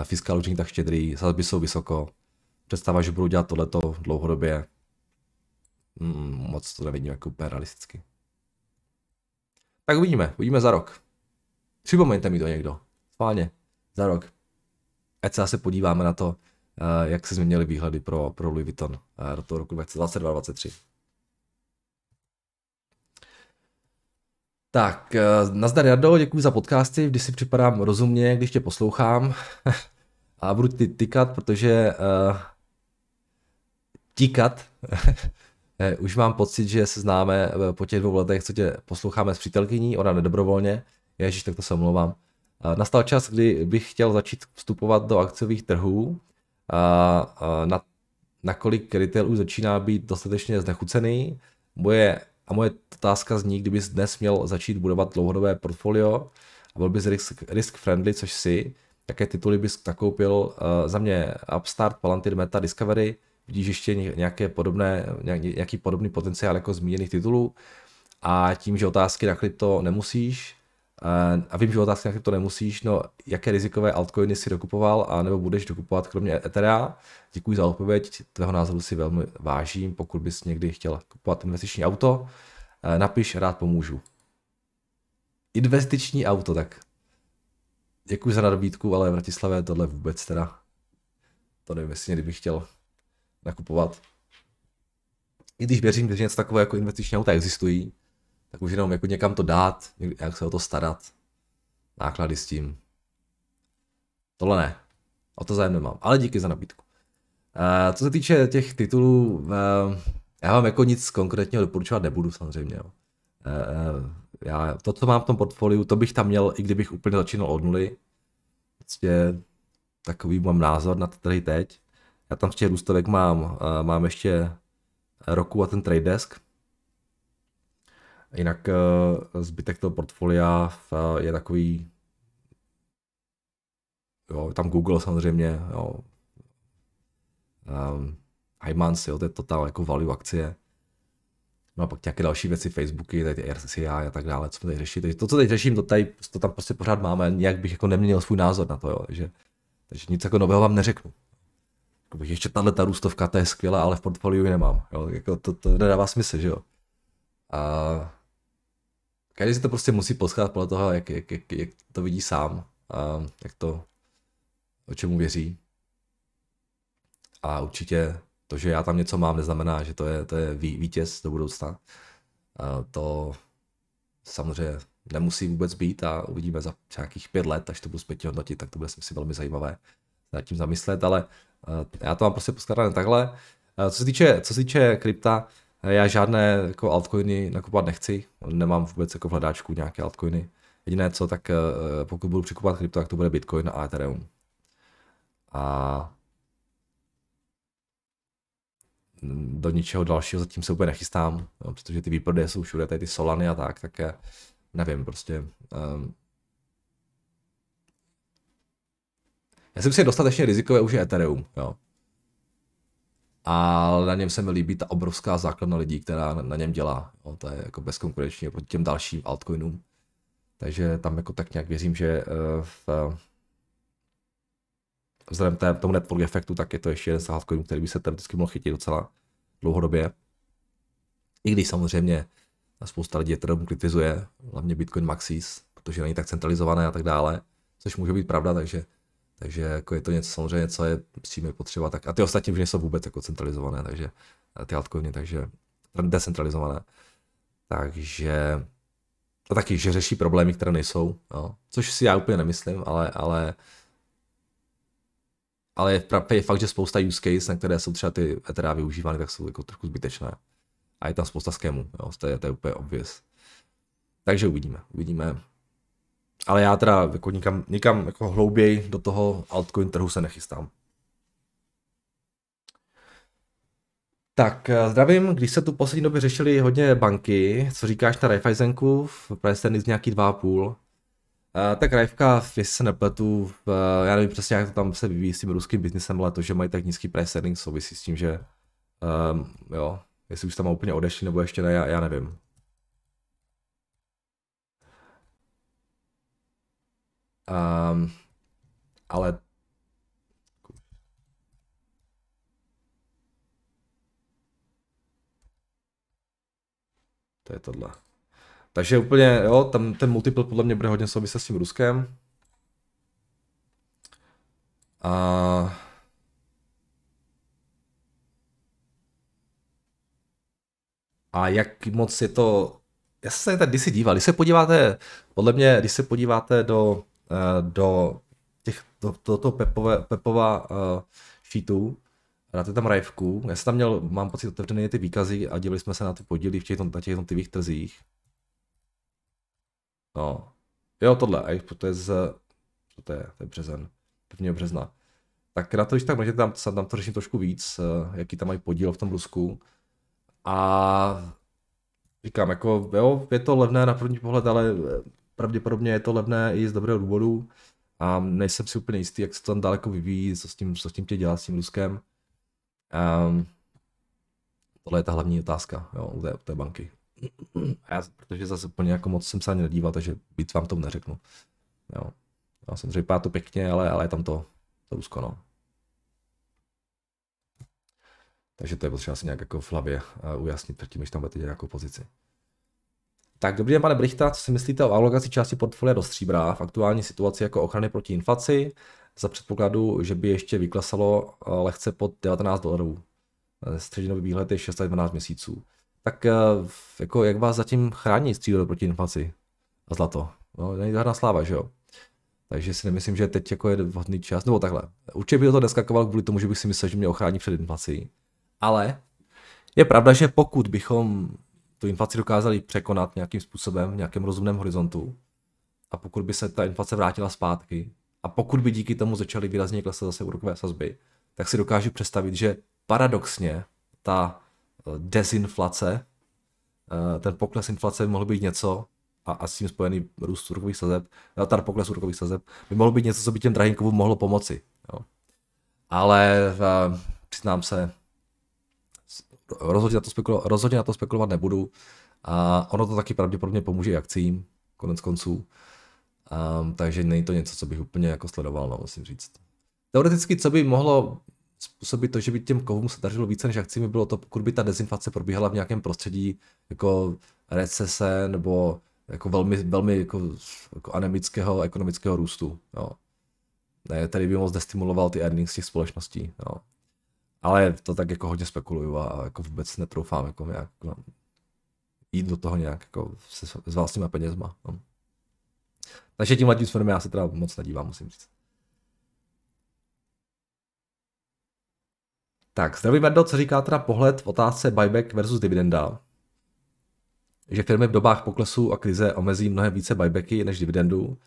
A: fiskál účinky tak štědrý, sazby jsou vysoko, představa, že budou dělat tohleto dlouhodobě, mm, moc to nevidím jako úplně realisticky. Tak uvidíme, uvidíme za rok. Připomeňte mi to někdo, schválně, za rok. Ať se asi podíváme na to, eh, jak se změnily výhledy pro, pro Louis Vuitton eh, do toho roku 2022-2023. Tak, eh, nazdar Jardo, děkuji za podcasty, když si připadám rozumně, když tě poslouchám a budu ty tykat, protože uh, tíkat, už mám pocit, že se známe eh, po těch dvou letech, co tě posloucháme s přítelkyní, ona nedobrovolně, ježíš, tak to se omlouvám. Nastal čas, kdy bych chtěl začít vstupovat do akciových trhů, a, uh, na, nakolik retail už začíná být dostatečně znechucený, moje a moje otázka zní, kdybys dnes měl začít budovat dlouhodobé portfolio a byl bys risk, risk friendly, což si, jaké tituly bys nakoupil uh, za mě Upstart, Palantir, Meta, Discovery, vidíš ještě nějaké podobné, nějaký podobný potenciál jako zmíněných titulů a tím, že otázky na to nemusíš, Eh, a vím, že otázka, jak to nemusíš, no jaké rizikové altcoiny si dokupoval a nebo budeš dokupovat kromě Ethera? Děkuji za odpověď, tvého názoru si velmi vážím, pokud bys někdy chtěl kupovat investiční auto, eh, napiš, rád pomůžu. Investiční auto, tak děkuji za nadobítku, ale v Bratislavě tohle vůbec teda, to nevím, jestli někdy bych chtěl nakupovat. I když věřím, že něco takové jako investiční auta existují, tak už jenom jako někam to dát, jak se o to starat, náklady s tím. Tohle ne, o to zájem nemám, ale díky za nabídku. Eh, co se týče těch titulů, eh, já vám jako nic konkrétního doporučovat nebudu samozřejmě. Eh, já, to, co mám v tom portfoliu, to bych tam měl, i kdybych úplně začínal od nuly. Prostě takový mám názor na trhy teď. Já tam z těch růstovek mám, mám ještě roku a ten trade desk, Jinak eh, zbytek toho portfolia eh, je takový, jo, tam Google samozřejmě, jo, um, ehm, iMans, jo, to je totál jako value akcie. No a pak nějaké další věci, Facebooky, tady ty RSI a tak dále, co tady řešit. Takže to, co teď řeším, to, tady, to tam prostě pořád máme, nějak bych jako neměnil svůj názor na to, jo. Takže, takže nic jako nového vám neřeknu. Jakoby ještě tahle ta růstovka, to je skvělá, ale v portfoliu ji nemám. Jo. Jako to, to nedává smysl, že jo. A každý si to prostě musí poslouchat podle toho, jak, jak, jak, jak to vidí sám a jak to, o čemu věří. A určitě to, že já tam něco mám, neznamená, že to je, to je vítěz do budoucna. A to samozřejmě nemusí vůbec být a uvidíme za nějakých pět let, až to budu zpětně hodnotit, tak to bude si velmi zajímavé nad tím zamyslet, ale eh, já to mám prostě poskladané takhle. Eh, co se týče, co se týče krypta, já žádné jako altcoiny nakupovat nechci, nemám vůbec jako v hledáčku nějaké altcoiny. Jediné co, tak eh, pokud budu překupovat krypto, tak to bude Bitcoin a Ethereum. A do ničeho dalšího zatím se úplně nechystám, protože ty výprodeje jsou všude, tady ty Solany a tak, tak je, nevím, prostě. Um, já si myslím, dostatečně rizikové už je Ethereum, jo ale na něm se mi líbí ta obrovská základna lidí, která na něm dělá. Jo, to je jako bezkonkurenční proti těm dalším altcoinům. Takže tam jako tak nějak věřím, že eh, v, eh, vzhledem té, tomu network efektu, tak je to ještě jeden z altcoinů, který by se teoreticky mohl chytit docela dlouhodobě. I když samozřejmě eh, spousta lidí Ethereum kritizuje, hlavně Bitcoin Maxis, protože není tak centralizované a tak dále, což může být pravda, takže takže jako je to něco, samozřejmě, co je přímo potřeba. Tak, a ty ostatní už nejsou vůbec jako centralizované, takže ty altcoiny, takže decentralizované. Takže a taky, že řeší problémy, které nejsou, jo. což si já úplně nemyslím, ale, ale ale je, je fakt, že spousta use case, na které jsou třeba ty Ethera využívány, tak jsou jako trochu zbytečné. A je tam spousta skémů, to je, to je úplně obvěz. Takže uvidíme, uvidíme, ale já teda jako nikam, nikam jako hlouběji do toho altcoin trhu se nechystám. Tak, eh, zdravím. Když se tu poslední době řešili hodně banky, co říkáš na Raiffeisenku, v Price z nějaký 2,5, uh, eh, tak Raifka, jestli se nepletu, uh, já nevím přesně, jak to tam se vyvíjí s tím ruským biznesem ale to, že mají tak nízký price earnings, souvisí s tím, že um, jo, jestli už tam úplně odešli nebo ještě ne, já, já nevím. Um, ale To je tohle. Takže úplně, jo, tam ten multiple podle mě bude hodně souviset s tím Ruskem. A... A jak moc je to... Já jsem se tady kdysi díval, když se podíváte, podle mě, když se podíváte do Eh, do těch, to, to, to Pepové, Pepova uh, na ty tam rajvku, já jsem tam měl, mám pocit, otevřené ty výkazy a dívali jsme se na ty podíly v těch, na těch jednotlivých trzích. No, jo tohle, to je z, to, je, to je březen, 1. března. Tak na to, když tak můžete tam, tam to řeším trošku víc, eh, jaký tam mají podíl v tom Rusku. A říkám, jako jo, je to levné na první pohled, ale eh, pravděpodobně je to levné i z dobrého důvodu a nejsem si úplně jistý, jak se to tam daleko vyvíjí, co s tím, co s tím tě dělá s tím Ruskem. Um, tohle je ta hlavní otázka jo, u, té, u té banky. A já, protože zase úplně jako moc jsem se ani nedíval, takže být vám to neřeknu. Jo. Já jsem řekl, to pěkně, ale, ale je tam to, to Rusko, no. Takže to je potřeba si nějak jako v hlavě eh, ujasnit předtím, než tam budete dělat nějakou pozici. Tak dobrý den, pane Brichta, co si myslíte o alokaci části portfolia do stříbra v aktuální situaci jako ochrany proti inflaci za předpokladu, že by ještě vyklesalo eh, lehce pod 19 dolarů? Eh, Středinový výhled je 6 až 12 měsíců. Tak eh, jako jak vás zatím chrání stříbro proti inflaci a zlato? No, není to hra sláva, že jo? Takže si nemyslím, že teď jako je vhodný čas, nebo takhle. Určitě by to neskakoval kvůli tomu, že bych si myslel, že mě ochrání před inflací. Ale je pravda, že pokud bychom tu inflaci dokázali překonat nějakým způsobem v nějakém rozumném horizontu a pokud by se ta inflace vrátila zpátky a pokud by díky tomu začaly výrazně klesat zase úrokové sazby, tak si dokážu představit, že paradoxně ta eh, dezinflace, eh, ten pokles inflace mohl být něco, a, a s tím spojený růst úrokových sazeb, eh, ta pokles úrokových sazeb, by mohl být něco, co by těm drahinkovům mohlo pomoci. Jo. Ale přiznám se, rozhodně na to, spekulo, rozhodně na to spekulovat nebudu a ono to taky pravděpodobně pomůže i akcím, konec konců. Um, takže není to něco, co bych úplně jako sledoval, no, musím říct. Teoreticky, co by mohlo způsobit to, že by těm kovům se dařilo více než akcím, by bylo to, pokud by ta dezinflace probíhala v nějakém prostředí jako recese nebo jako velmi, velmi jako, jako anemického ekonomického růstu. Jo. Ne, tady by moc destimuloval ty earnings těch společností. Jo. Ale to tak jako hodně spekuluju a jako vůbec netroufám jako nějak no, jít do toho nějak jako se, s vlastníma penězma. No. Takže tím tím směrem já se teda moc nedívám, musím říct. Tak, zdravý Merdo, co říká teda pohled v otázce buyback versus dividenda? Že firmy v dobách poklesu a krize omezí mnohem více buybacky než dividendu.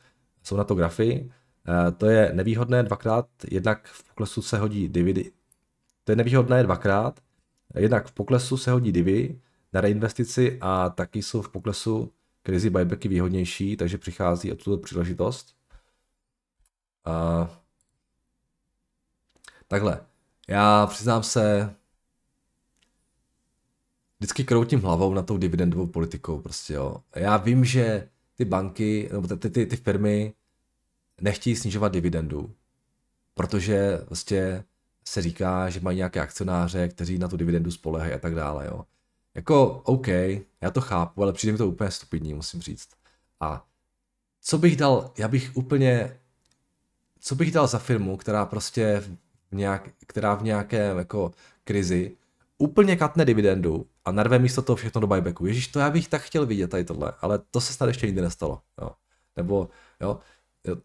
A: Jsou na to grafy. Eh, to je nevýhodné dvakrát, jednak v poklesu se hodí dividendy, to je nevýhodné dvakrát. Jednak v poklesu se hodí divy na reinvestici a taky jsou v poklesu krizi buybacky výhodnější, takže přichází o tuto příležitost. A... Takhle, já přiznám se, vždycky kroutím hlavou na tou dividendovou politikou prostě jo. Já vím, že ty banky, nebo ty, ty, ty firmy nechtějí snižovat dividendu, protože vlastně se říká, že mají nějaké akcionáře, kteří na tu dividendu spolehají a tak dále. Jo. Jako, OK, já to chápu, ale přijde mi to úplně stupidní, musím říct. A co bych dal, já bych úplně, co bych dal za firmu, která prostě v nějak, která v nějaké jako krizi úplně katne dividendu a narve místo toho všechno do buybacku. Ježíš, to já bych tak chtěl vidět tady tohle, ale to se snad ještě nikdy nestalo. Jo. Nebo, jo,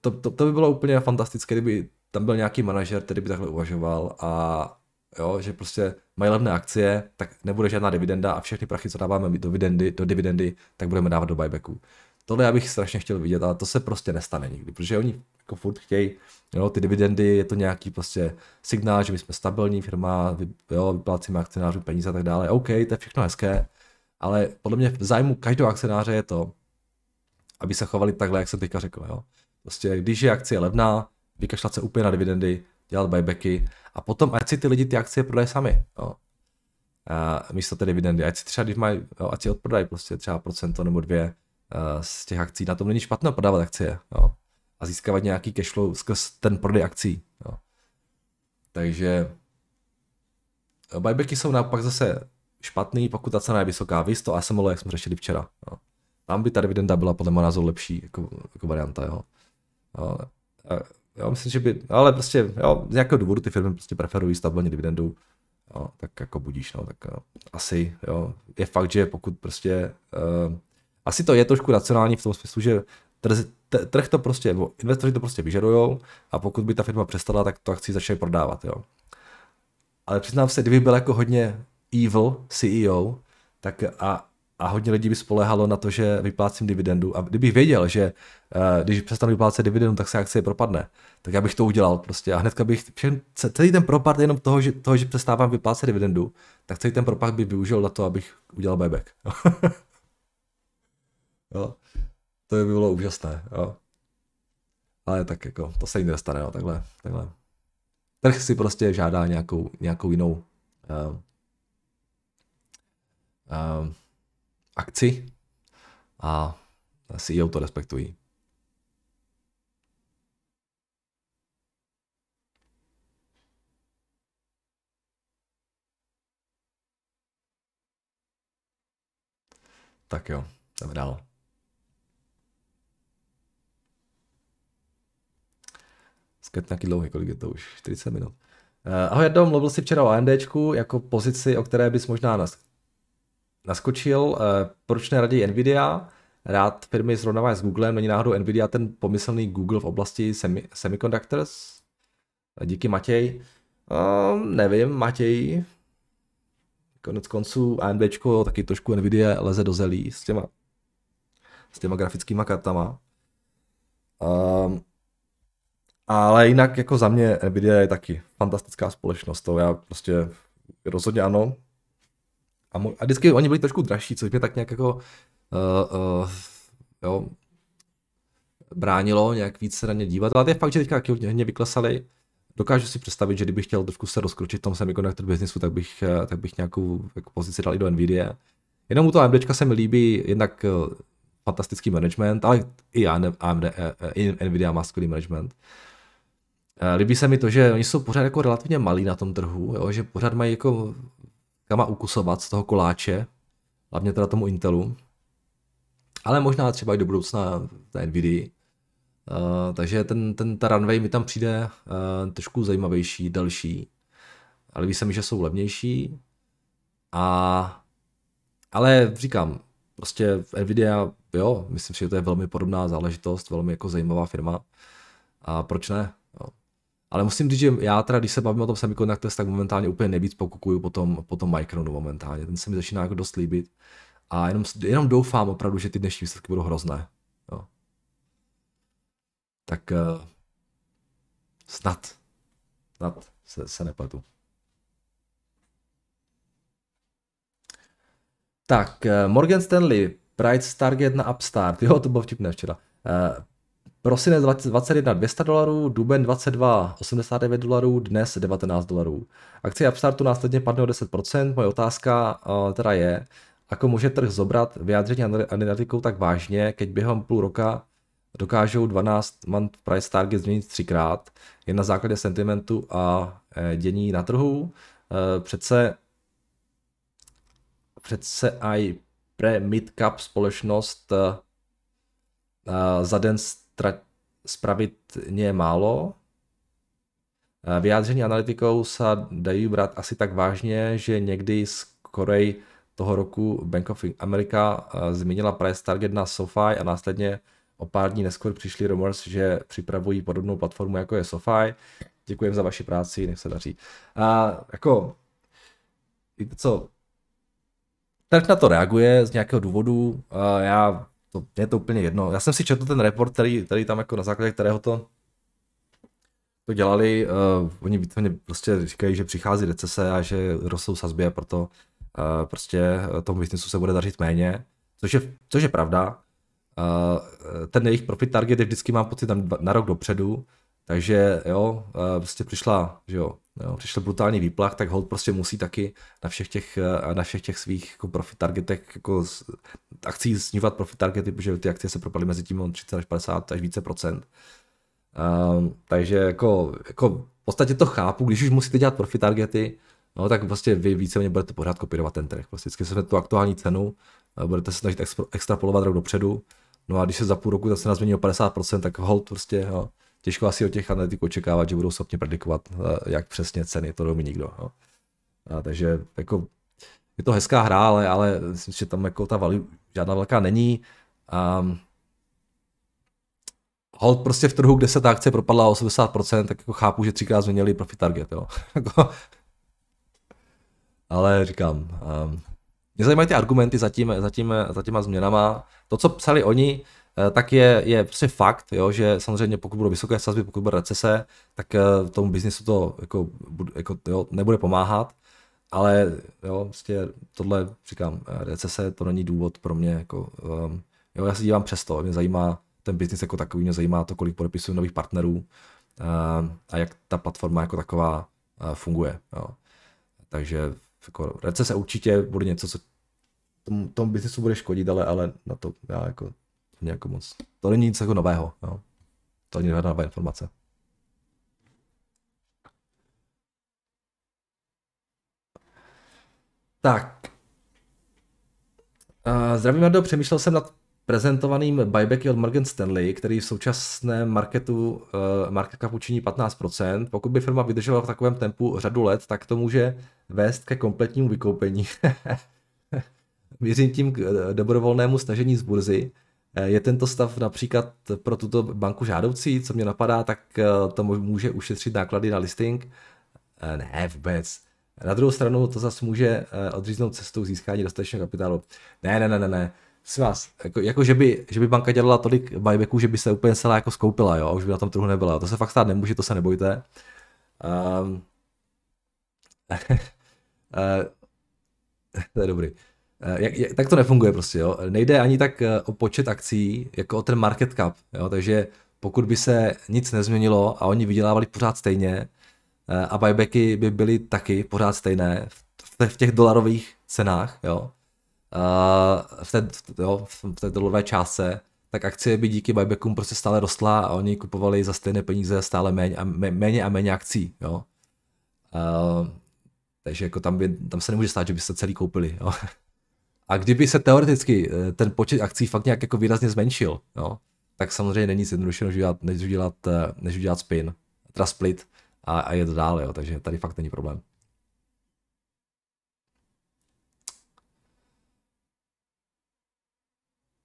A: to, to, to, by bylo úplně fantastické, kdyby tam byl nějaký manažer, který by takhle uvažoval a jo, že prostě mají levné akcie, tak nebude žádná dividenda a všechny prachy, co dáváme do dividendy, do dividendy tak budeme dávat do buybacku. Tohle já bych strašně chtěl vidět, ale to se prostě nestane nikdy, protože oni jako furt chtějí, jo, ty dividendy, je to nějaký prostě signál, že my jsme stabilní firma, jo, vyplácíme akcionářům peníze a tak dále, OK, to je všechno hezké, ale podle mě v zájmu každého akcionáře je to, aby se chovali takhle, jak jsem teďka řekl, jo. Prostě když je akcie levná, vykašlat se úplně na dividendy, dělat buybacky a potom ať si ty lidi ty akcie prodají sami. Jo. A místo té dividendy. Ať si třeba, když mají, jo, ať si odprodají prostě třeba procento nebo dvě eh, z těch akcí. Na tom není špatné prodávat akcie. Jo. A získávat nějaký flow skrz ten prodej akcí. Jo. Takže eh, buybacky jsou naopak zase špatný, pokud ta cena je vysoká. Vy to ASML, jak jsme řešili včera. Jo. Tam by ta dividenda byla podle mého názoru lepší jako, jako varianta. Jo. jo jo, myslím, že by, ale prostě, jo, z nějakého důvodu ty firmy prostě preferují stabilní dividendu, jo, tak jako budíš, no, tak jo, asi, jo, je fakt, že pokud prostě, uh, asi to je trošku racionální v tom smyslu, že trh, trh to prostě, nebo investoři to prostě vyžadujou a pokud by ta firma přestala, tak to akci začne prodávat, jo. Ale přiznám se, kdyby byl jako hodně evil CEO, tak a a hodně lidí by spolehalo na to, že vyplácím dividendu. A kdybych věděl, že uh, když přestanu vyplácet dividendu, tak se akcie propadne, tak já bych to udělal prostě. A hnedka bych všem, celý ten propad jenom toho, že, toho, že přestávám vyplácet dividendu, tak celý ten propad bych využil na to, abych udělal buyback. jo. To by bylo úžasné. Jo. Ale tak jako, to se jim nestane, no, takhle, takhle. Trh si prostě žádá nějakou, nějakou jinou uh, uh, akci a CEO to respektují. Tak jo, jdeme dál. Skrt nějaký dlouhý, kolik je to už? 40 minut. Uh, ahoj, Jardo, mluvil jsi včera o AMDčku jako pozici, o které bys možná nas naskočil, eh, proč ne raději Nvidia, rád firmy srovnávají s Googlem, není náhodou Nvidia ten pomyslný Google v oblasti semi, semiconductors? Díky Matěj. Um, nevím, Matěj. Konec konců AMD taky trošku Nvidia leze do zelí s těma, s těma grafickýma kartama. Um, ale jinak jako za mě Nvidia je taky fantastická společnost, to já prostě rozhodně ano, a, mo- a vždycky oni byli trošku dražší, což mě tak nějak jako uh, uh, jo, bránilo nějak víc se na ně dívat, ale je fakt, že teďka hodně vyklesali. Dokážu si představit, že kdybych chtěl trošku se rozkročit v tom semiconductor biznisu, tak bych, eh, tak bych nějakou jako pozici dal i do Nvidia. Jenom u toho AMDčka se mi líbí jednak fantastický management, ale i AMD, i Nvidia má skvělý management. Líbí se mi to, že oni jsou pořád jako relativně malí na tom trhu, jo, že pořád mají jako kama ukusovat z toho koláče, hlavně teda tomu Intelu, ale možná třeba i do budoucna na NVIDIA. Uh, eh, takže ten, ten, ta runway mi tam přijde uh, trošku zajímavější, další. Ale ví se mi, že jsou levnější. A, ale říkám, prostě Nvidia, jo, myslím si, že to je velmi podobná záležitost, velmi jako zajímavá firma. A proč ne? Jo. Ale musím říct, že já teda, když se bavím o tom semiconductors, tak momentálně úplně nejvíc pokukuju po tom, po tom Micronu momentálně. Ten se mi začíná jako dost líbit. A jenom, jenom doufám opravdu, že ty dnešní výsledky budou hrozné. Jo. Tak uh, snad, snad se, se nepletu. Tak, uh, Morgan Stanley, Bright Target na Upstart, jo, to bylo vtipné včera. Uh, Prosinec 21 200 dolarů, duben 22 89 dolarů, dnes 19 dolarů. Akcie Upstartu následně padne o 10%. Moje otázka uh, teda je, ako může trh zobrat vyjádření analytikou tak vážně, keď během půl roka dokážou 12 month price target změnit třikrát, jen na základě sentimentu a eh, dění na trhu. Eh, přece přece i pre mid-cap společnost za den spravidne málo. Eh, vyjádření analytikou se dají brát asi tak vážně, že někdy z Korej toho roku Bank of America eh, změnila price target na SoFi a následně o pár dní neskôr přišli rumors, že připravují podobnou platformu, jako je SoFi. Děkujem za vaši práci, nech se daří. A jako, víte co, trh na to reaguje z nějakého důvodu. A eh, já to, mě je to úplně jedno. Já jsem si četl ten report, který, který tam jako na základě kterého to to dělali, uh, oni víceméně prostě říkají, že přichází recese a že rostou sazby a proto uh, prostě eh, tomu biznisu se bude dařit méně, což je, což je pravda. Uh, ten jejich profit target je vždycky mám pocit tam na rok dopředu, takže jo, uh, prostě přišla, že jo, Jo, přišel brutální výplach, tak hold prostě musí taky na všech těch, eh, na všech těch svých jako profit targetech jako akcí snívat profit targety, protože ty akcie se propadly mezi tím 30 až 50 až více procent. Um, takže jako, jako v podstatě to chápu, když už musíte dělat profit targety, no tak vlastně vy víceméně budete pořád kopírovat ten trh. Vlastně vždycky se tu aktuální cenu, eh, budete se snažit extrapolovat rok dopředu, no a když se za půl roku zase cena změní o 50%, tak hold prostě, jo, těžko asi od těch analytiků očekávat, že budou schopni predikovat, eh, jak přesně ceny, to domí nikdo. No. A takže jako je to hezká hra, ale, ale myslím, že tam jako ta value žádná velká není. Um, hold prostě v trhu, kde se ta akce propadla o 80%, tak jako chápu, že třikrát změnili profit target, jo. Jako, ale říkám, um, mě zajímají ty argumenty za, tím, za, tím, za těma změnama. To, co psali oni, Eh, tak je, je prostě fakt, jo, že samozřejmě pokud budou vysoké sazby, pokud bude recese, tak eh, tomu biznisu to jako, jako, jo, nebude pomáhat, ale jo, prostě tohle říkám, eh, recese to není důvod pro mě, jako, um, jo, já se dívám přesto, mě zajímá ten biznis jako takový, mě zajímá to, kolik podepisuju nových partnerů ehm, a jak ta platforma jako taková uh, funguje, jo. Takže jako recese určitě bude něco, co tomu, tomu biznisu bude škodit, ale, ale na to já jako mě jako moc. To není nic jako nového, no. To není žádná nová informace. Tak. Eh, zdravím, Mardo, přemýšlel jsem nad prezentovaným buybacky od Morgan Stanley, který v současném marketu eh, market capu činí 15%. Pokud by firma vydržela v takovém tempu řadu let, tak to může vést ke kompletnímu vykoupení. Věřím tím k eh, dobrovolnému snažení z burzy. Eh, je tento stav například pro tuto banku žádoucí, co mě napadá, tak eh, to může ušetřit náklady na listing? Eh, ne, vůbec. Na druhou stranu to zase může odříznout cestou získání dostatečného kapitálu. Ne, ne, ne, ne, ne. S vás, jako, jako že, by, že by banka dělala tolik buybacků, že by se úplně celá jako skoupila, jo, a už by na tom trhu nebyla. To se fakt stát nemůže, to se nebojte. Um, to je dobrý. Eh, jak, jak, tak to nefunguje prostě, jo. Nejde ani tak eh, o počet akcí, jako o ten market cap, jo. Takže pokud by se nic nezměnilo a oni vydělávali pořád stejně eh, a buybacky by byly taky pořád stejné v, v těch dolarových cenách, jo, v té, jo, v té dolarové částce, tak akcie by díky buybackům prostě stále rostla a oni kupovali za stejné peníze stále méně a méně, a méně akcí, jo. A, takže jako tam, by, tam se nemůže stát, že by se celý koupili, jo. A kdyby se teoreticky eh, ten počet akcí fakt nějak jako výrazně zmenšil, jo, tak samozřejmě není nic jednoduššího, než udělat, než udělat, eh, než udělat spin, teda split a, a jet dále, jo, takže tady fakt není problém.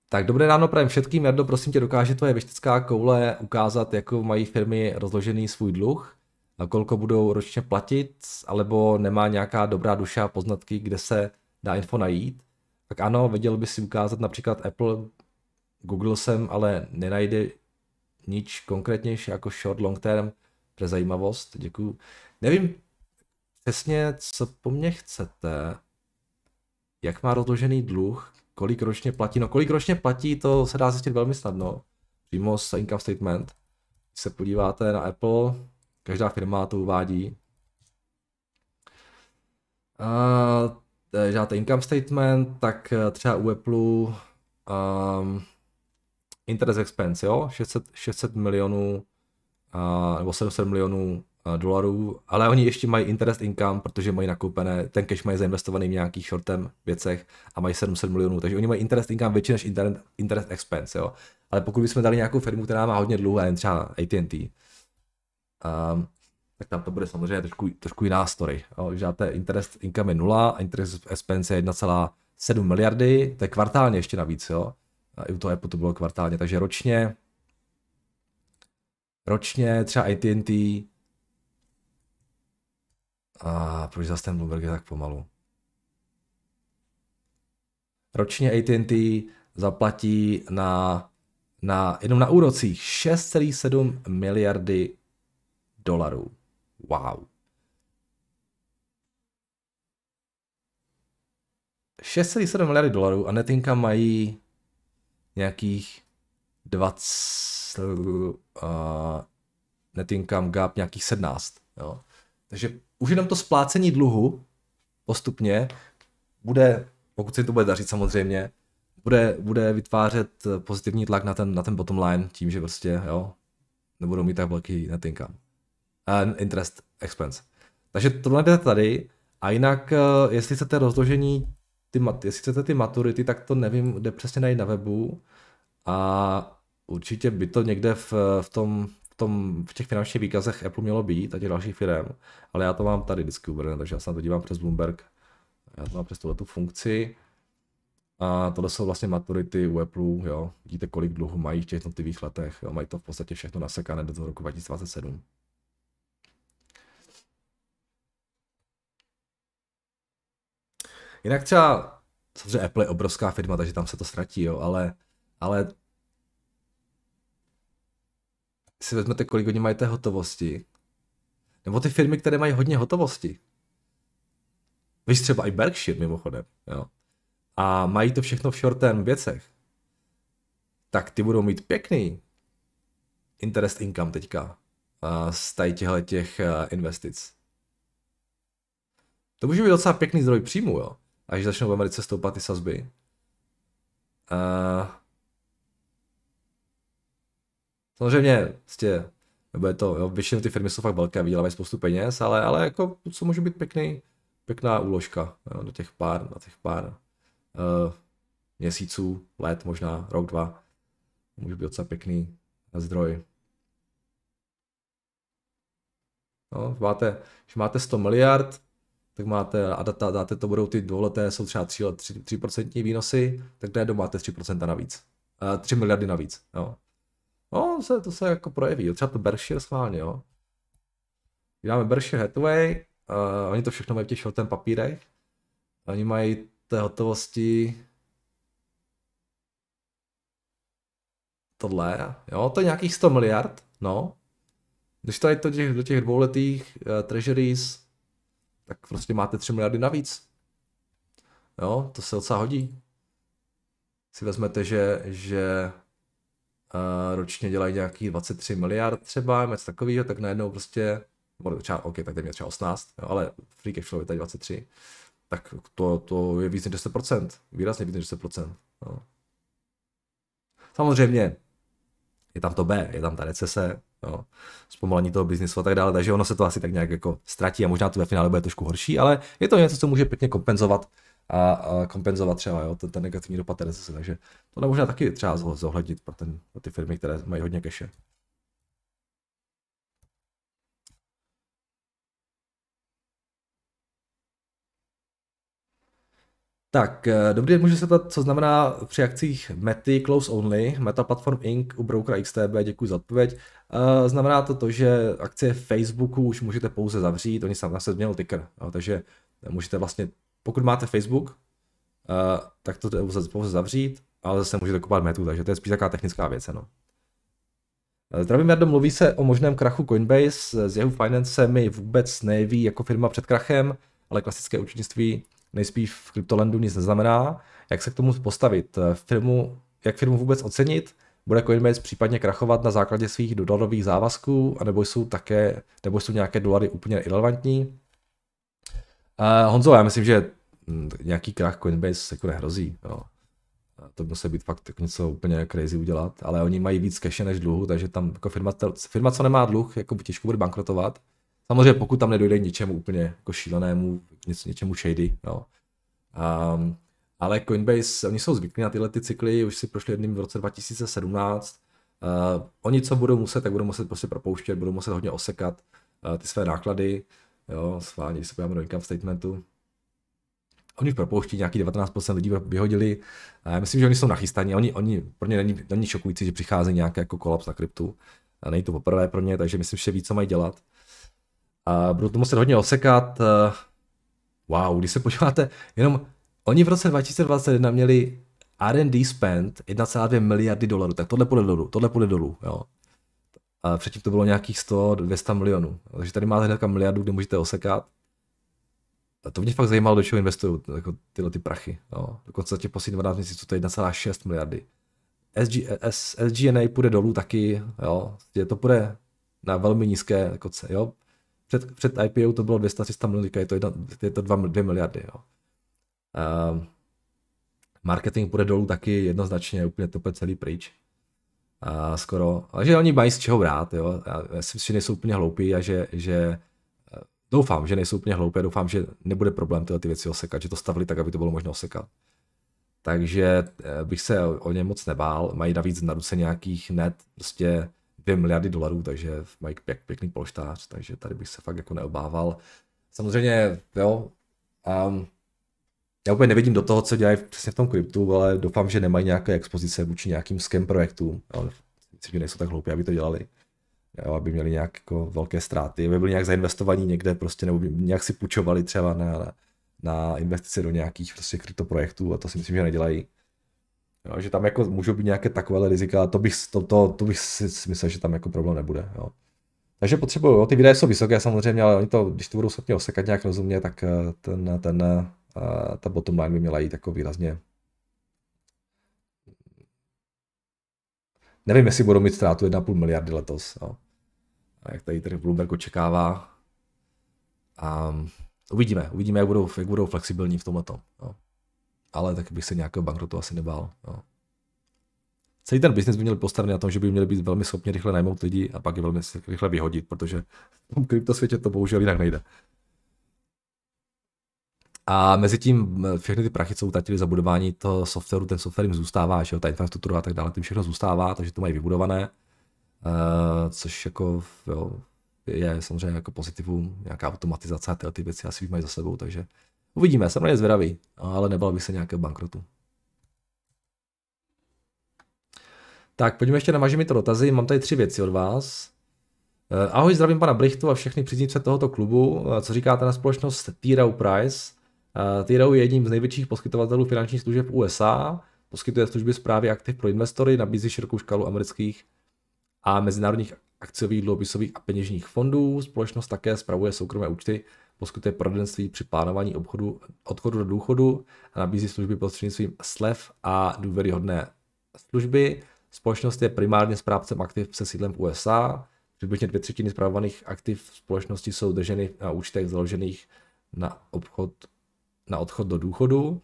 A: Tak dobré ráno prajem všetkým. Jardo, prosím tě, dokáže tvoje věštická koule ukázat, jakou mají firmy rozložený svůj dluh, Na kolko budou ročně platit, alebo nemá nějaká dobrá duša poznatky, kde se dá info najít? tak ano, viděl by si ukázat například Apple, Google jsem, ale nenajde nič konkrétnější jako short, long term, pro zajímavost, děkuju. Nevím přesně, co po mně chcete, jak má rozložený dluh, kolik ročně platí. No kolik ročně platí, to se dá zjistit velmi snadno, přímo z income statement. Když se podíváte na Apple, každá firma to uvádí. Uh, Eh, žádáte income statement, tak eh, třeba u Apple um, interest expense, jo, 600, 600 milionů uh, nebo 700 milionů uh, dolarů, ale oni ještě mají interest income, protože mají nakoupené, ten cash mají zainvestovaný v nějakých shortem věcech a mají 700 milionů, takže oni mají interest income větší než interest, interest expense, jo. Ale pokud bychom dali nějakou firmu, která má hodně dluhu, a třeba AT&T, um, ehm, tak tam to bude samozřejmě trošku, trošku jiná story. Když dáte interest income je 0 a interest expense je 1,7 miliardy, to je kvartálně ještě navíc, jo. A I u toho Apple to bylo kvartálně, takže ročně ročně třeba AT&T a proč zase ten Bloomberg je tak pomalu? Ročně AT&T zaplatí na, na, jenom na úrocích 6,7 miliardy dolarů. Wow. sedm miliardy dolarů a netinka mají nějakých 20, uh, eh, netinkam gap nějakých 17. Jo. Takže už jenom to splácení dluhu postupně bude, pokud se to bude dařit samozřejmě, bude, bude vytvářet pozitivní tlak na ten, na ten bottom line tím, že prostě jo, nebudou mít tak velký netinkam uh, interest expense. Takže tohle jde tady a jinak, eh, jestli chcete rozložení, ty, jestli chcete ty maturity, tak to nevím, kde přesně najít na webu a určitě by to někde v, v tom v, tom, v těch finančních výkazech Apple mělo být a těch dalších firm, ale já to mám tady vždycky uvedené, takže já se na to dívám přes Bloomberg. Já to mám přes tuhle tu funkci. A tohle jsou vlastně maturity u Apple, jo. Vidíte, kolik dluhu mají v těch jednotlivých letech, jo. Mají to v podstatě všechno nasekané do toho roku 2027. Jinak třeba, samozřejmě Apple je obrovská firma, takže tam se to ztratí, jo, ale, ale si vezmete, kolik oni mají té hotovosti, nebo ty firmy, které mají hodně hotovosti. Víš třeba i Berkshire mimochodem, jo. A mají to všechno v short term věcech. Tak ty budou mít pěkný interest income teďka z tady těchto těch eh, investic. To může být docela pěkný zdroj příjmu, jo až začnou v Americe stoupat ty sazby. A... Samozřejmě, prostě, nebo je to, jo, většinou ty firmy jsou fakt velké, vydělávají spoustu peněz, ale, ale jako, co může být pěkný, pěkná úložka jo, do těch pár, na těch pár uh, měsíců, let možná, rok, dva. Může být docela pěkný zdroj. No, máte, když máte 100 miliard, tak máte, a data, dáte to budou ty dvouleté, jsou třeba 3, 3, 3% výnosy, tak to je máte 3% navíc. Uh, 3 miliardy navíc, jo. No, se, to se jako projeví, jo. třeba to Berkshire schválně, jo. Dáme Berkshire Hathaway, uh, oni to všechno mají v těch ten papírech, oni mají té hotovosti tohle, jo, to je nějakých 100 miliard, no. Když tady to těch, do těch dvouletých uh, treasuries tak prostě máte 3 miliardy navíc. Jo, to se docela hodí. Si vezmete, že, že uh, ročně dělají nějaký 23 miliard třeba, něco takového, tak najednou prostě, třeba, OK, tak je třeba 18, jo, ale free cash flow je tady 23, tak to, to je víc než 10%, výrazně víc než 10%. Jo. Samozřejmě, je tam to B, je tam ta recese, jo, zpomalení toho biznisu a tak dále, takže ono se to asi tak nějak jako ztratí a možná to ve finále bude trošku horší, ale je to něco, co může pěkně kompenzovat a, a kompenzovat třeba jo, ten, ten negativní dopad recese, takže to možná taky třeba zohlednit pro, ten, pro ty firmy, které mají hodně keše. Tak, eh, dobrý den, můžu se ptat, co znamená při akcích Meta Close Only, Meta Platform Inc. u brokera XTB, děkuji za odpověď. Eh, znamená to to, že akcie Facebooku už můžete pouze zavřít, oni sami se změnil ticker, no, takže eh, můžete vlastně, pokud máte Facebook, tak to jde pouze zavřít, ale zase můžete kupovat metu, takže to je spíš taková technická věc. No. Zdravím, Jardo, mluví se o možném krachu Coinbase, z jeho mi vůbec neví jako firma před krachem, ale klasické účetnictví nejspíš v kryptolandu nic neznamená. Jak se k tomu postavit? Eh, firmu, jak firmu vůbec ocenit? Bude Coinbase případně krachovat na základě svých dolarových závazků, anebo jsou také, nebo jsou nějaké dolary úplně irrelevantní? Uh, Honzo, já myslím, že hm, nějaký krach Coinbase jako nehrozí. Jo. Eh, to musí být fakt jako něco úplně crazy udělat, ale oni mají víc cache než dluhu, takže tam jako firma, firma, co nemá dluh, jako těžko bude bankrotovat. Samozřejmě pokud tam nedojde k ničemu úplně jako šílenému, nic, něčemu shady, no. Um, ale Coinbase, oni jsou zvyklí na tyhle ty cykly, už si prošli jedným v roce 2017. Uh, ehm, oni co budou muset, tak budou muset prostě propouštět, budou muset hodně osekat uh, ty své náklady, jo, sváně, když se podíváme do income statementu. Oni propouští nějaký 19% lidí vyhodili. Uh, myslím, že oni jsou nachystaní, oni, oni pro ně není, není šokující, že přichází nějaký jako kolaps na kryptu. A není to poprvé pro ně, takže myslím, že ví, co mají dělat. A budu to muset hodně osekat. Eh, wow, když se podíváte, jenom oni v roce 2021 měli R&D spend 1,2 miliardy dolarů, tak tohle půjde dolů, tohle půjde dolů, jo. A předtím to bylo nějakých 100, 200 milionů, takže tady máte hnedka miliardu, kde můžete osekat. A to mě fakt zajímalo, do čeho investují jako tyhle ty prachy. Jo. Dokonce za těch posledních 12 měsíců to je 1,6 miliardy. SG, S, SGNA půjde dolů taky, jo. Je to půjde na velmi nízké, jako, jo před, před IPO to bylo 200-300 milionů, je to, jedna, je to 2, 2 miliardy. Jo. Uh, marketing půjde dolů taky jednoznačně, úplně to celý pryč. A uh, skoro, A že oni mají z čeho brát, jo. Já si myslím, že nejsou úplně hloupí a že, že e, doufám, že nejsou úplně hloupí, doufám, že nebude problém tyhle ty věci osekat, že to stavili tak, aby to bylo možné osekat. Takže e, bych se o ně moc nebál, mají navíc na ruce nějakých net prostě 2 miliardy dolarů, takže mají pěk, pěkný polštář, takže tady bych se fakt jako neobával. Samozřejmě, jo, um, já úplně nevidím do toho, co dělají přesně v tom kryptu, ale doufám, že nemají nějaké expozice vůči nějakým scam projektům. myslím, že nejsou tak hloupí, aby to dělali. Jo, aby měli nějak jako velké ztráty, aby byli nějak zainvestovaní někde prostě, nebo nějak si půjčovali třeba na, na investice do nějakých prostě kryptoprojektů a to si myslím, že nedělají. Jo, že tam jako můžou být nějaké takové rizika, to bych, to, to, to bych si myslel, že tam jako problém nebude. Jo. Takže potřebuju, jo, ty výdaje jsou vysoké samozřejmě, ale oni to, když to budou schopni osekat nějak rozumně, tak eh, ten, ten, eh, ta bottom line by měla jít jako výrazně. Nevím, jestli budou mít ztrátu 1,5 miliardy letos, jo. A jak tady tady Bloomberg očekává. A uvidíme, uvidíme, jak budou, jak budou flexibilní v tomhle. Jo ale tak bych se nějakého bankrotu asi nebál. No. Celý ten biznis by měl postavený na tom, že by měli být velmi schopni rychle najmout lidi a pak je velmi rychle vyhodit, protože v tom kryptosvětě to bohužel jinak nejde. A mezi tím všechny ty prachy, co utratili za budování toho softwaru, ten software jim zůstává, že jo, ta infrastruktura a tak dále, tím všechno zůstává, takže to mají vybudované, uh, což jako, jo, je samozřejmě jako pozitivum, nějaká automatizace a tyhle ty věci asi mají za sebou, takže Uvidíme, jsem na ně zvědavý, ale nebal bych se nějakého bankrotu. Tak, pojďme ještě na mažimi to dotazy. Mám tady tři věci od vás. Eh, ahoj, zdravím pana Blichtu a všechny příznivce tohoto klubu. Eh, co říkáte na společnost T-Row Price? Eh, T-Row je jedním z největších poskytovatelů finančních služeb USA. Poskytuje služby zprávy aktiv pro investory, nabízí širokou škálu amerických a mezinárodních akciových, dluhopisových a peněžních fondů. Společnost také spravuje soukromé účty poskytuje poradenství při plánování obchodu, odchodu do důchodu a nabízí služby prostřednictvím slev a důvěryhodné služby. Společnost je primárně správcem aktiv se sídlem v USA. Přibližně dvě třetiny zpravovaných aktiv společnosti jsou drženy na účtech založených na, obchod, na odchod do důchodu.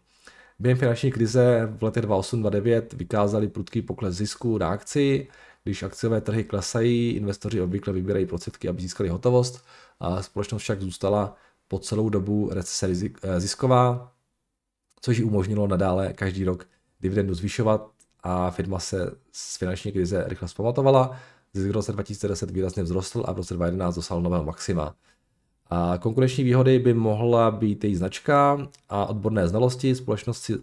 A: Během finanční krize v letech 2008-2009 vykázali prudký pokles zisku na akci. Když akciové trhy klesají, investoři obvykle vybírají prostředky, aby získali hotovost a společnost však zůstala po celou dobu recese eh, zisková, což ji umožnilo nadále každý rok dividendu zvyšovat a firma se z finanční krize rychle zpamatovala. Zisk v roce 2010 výrazně vzrostl a v roce 2011 dosáhl nového maxima. A konkurenční výhody by mohla být její značka a odborné znalosti. Společnost si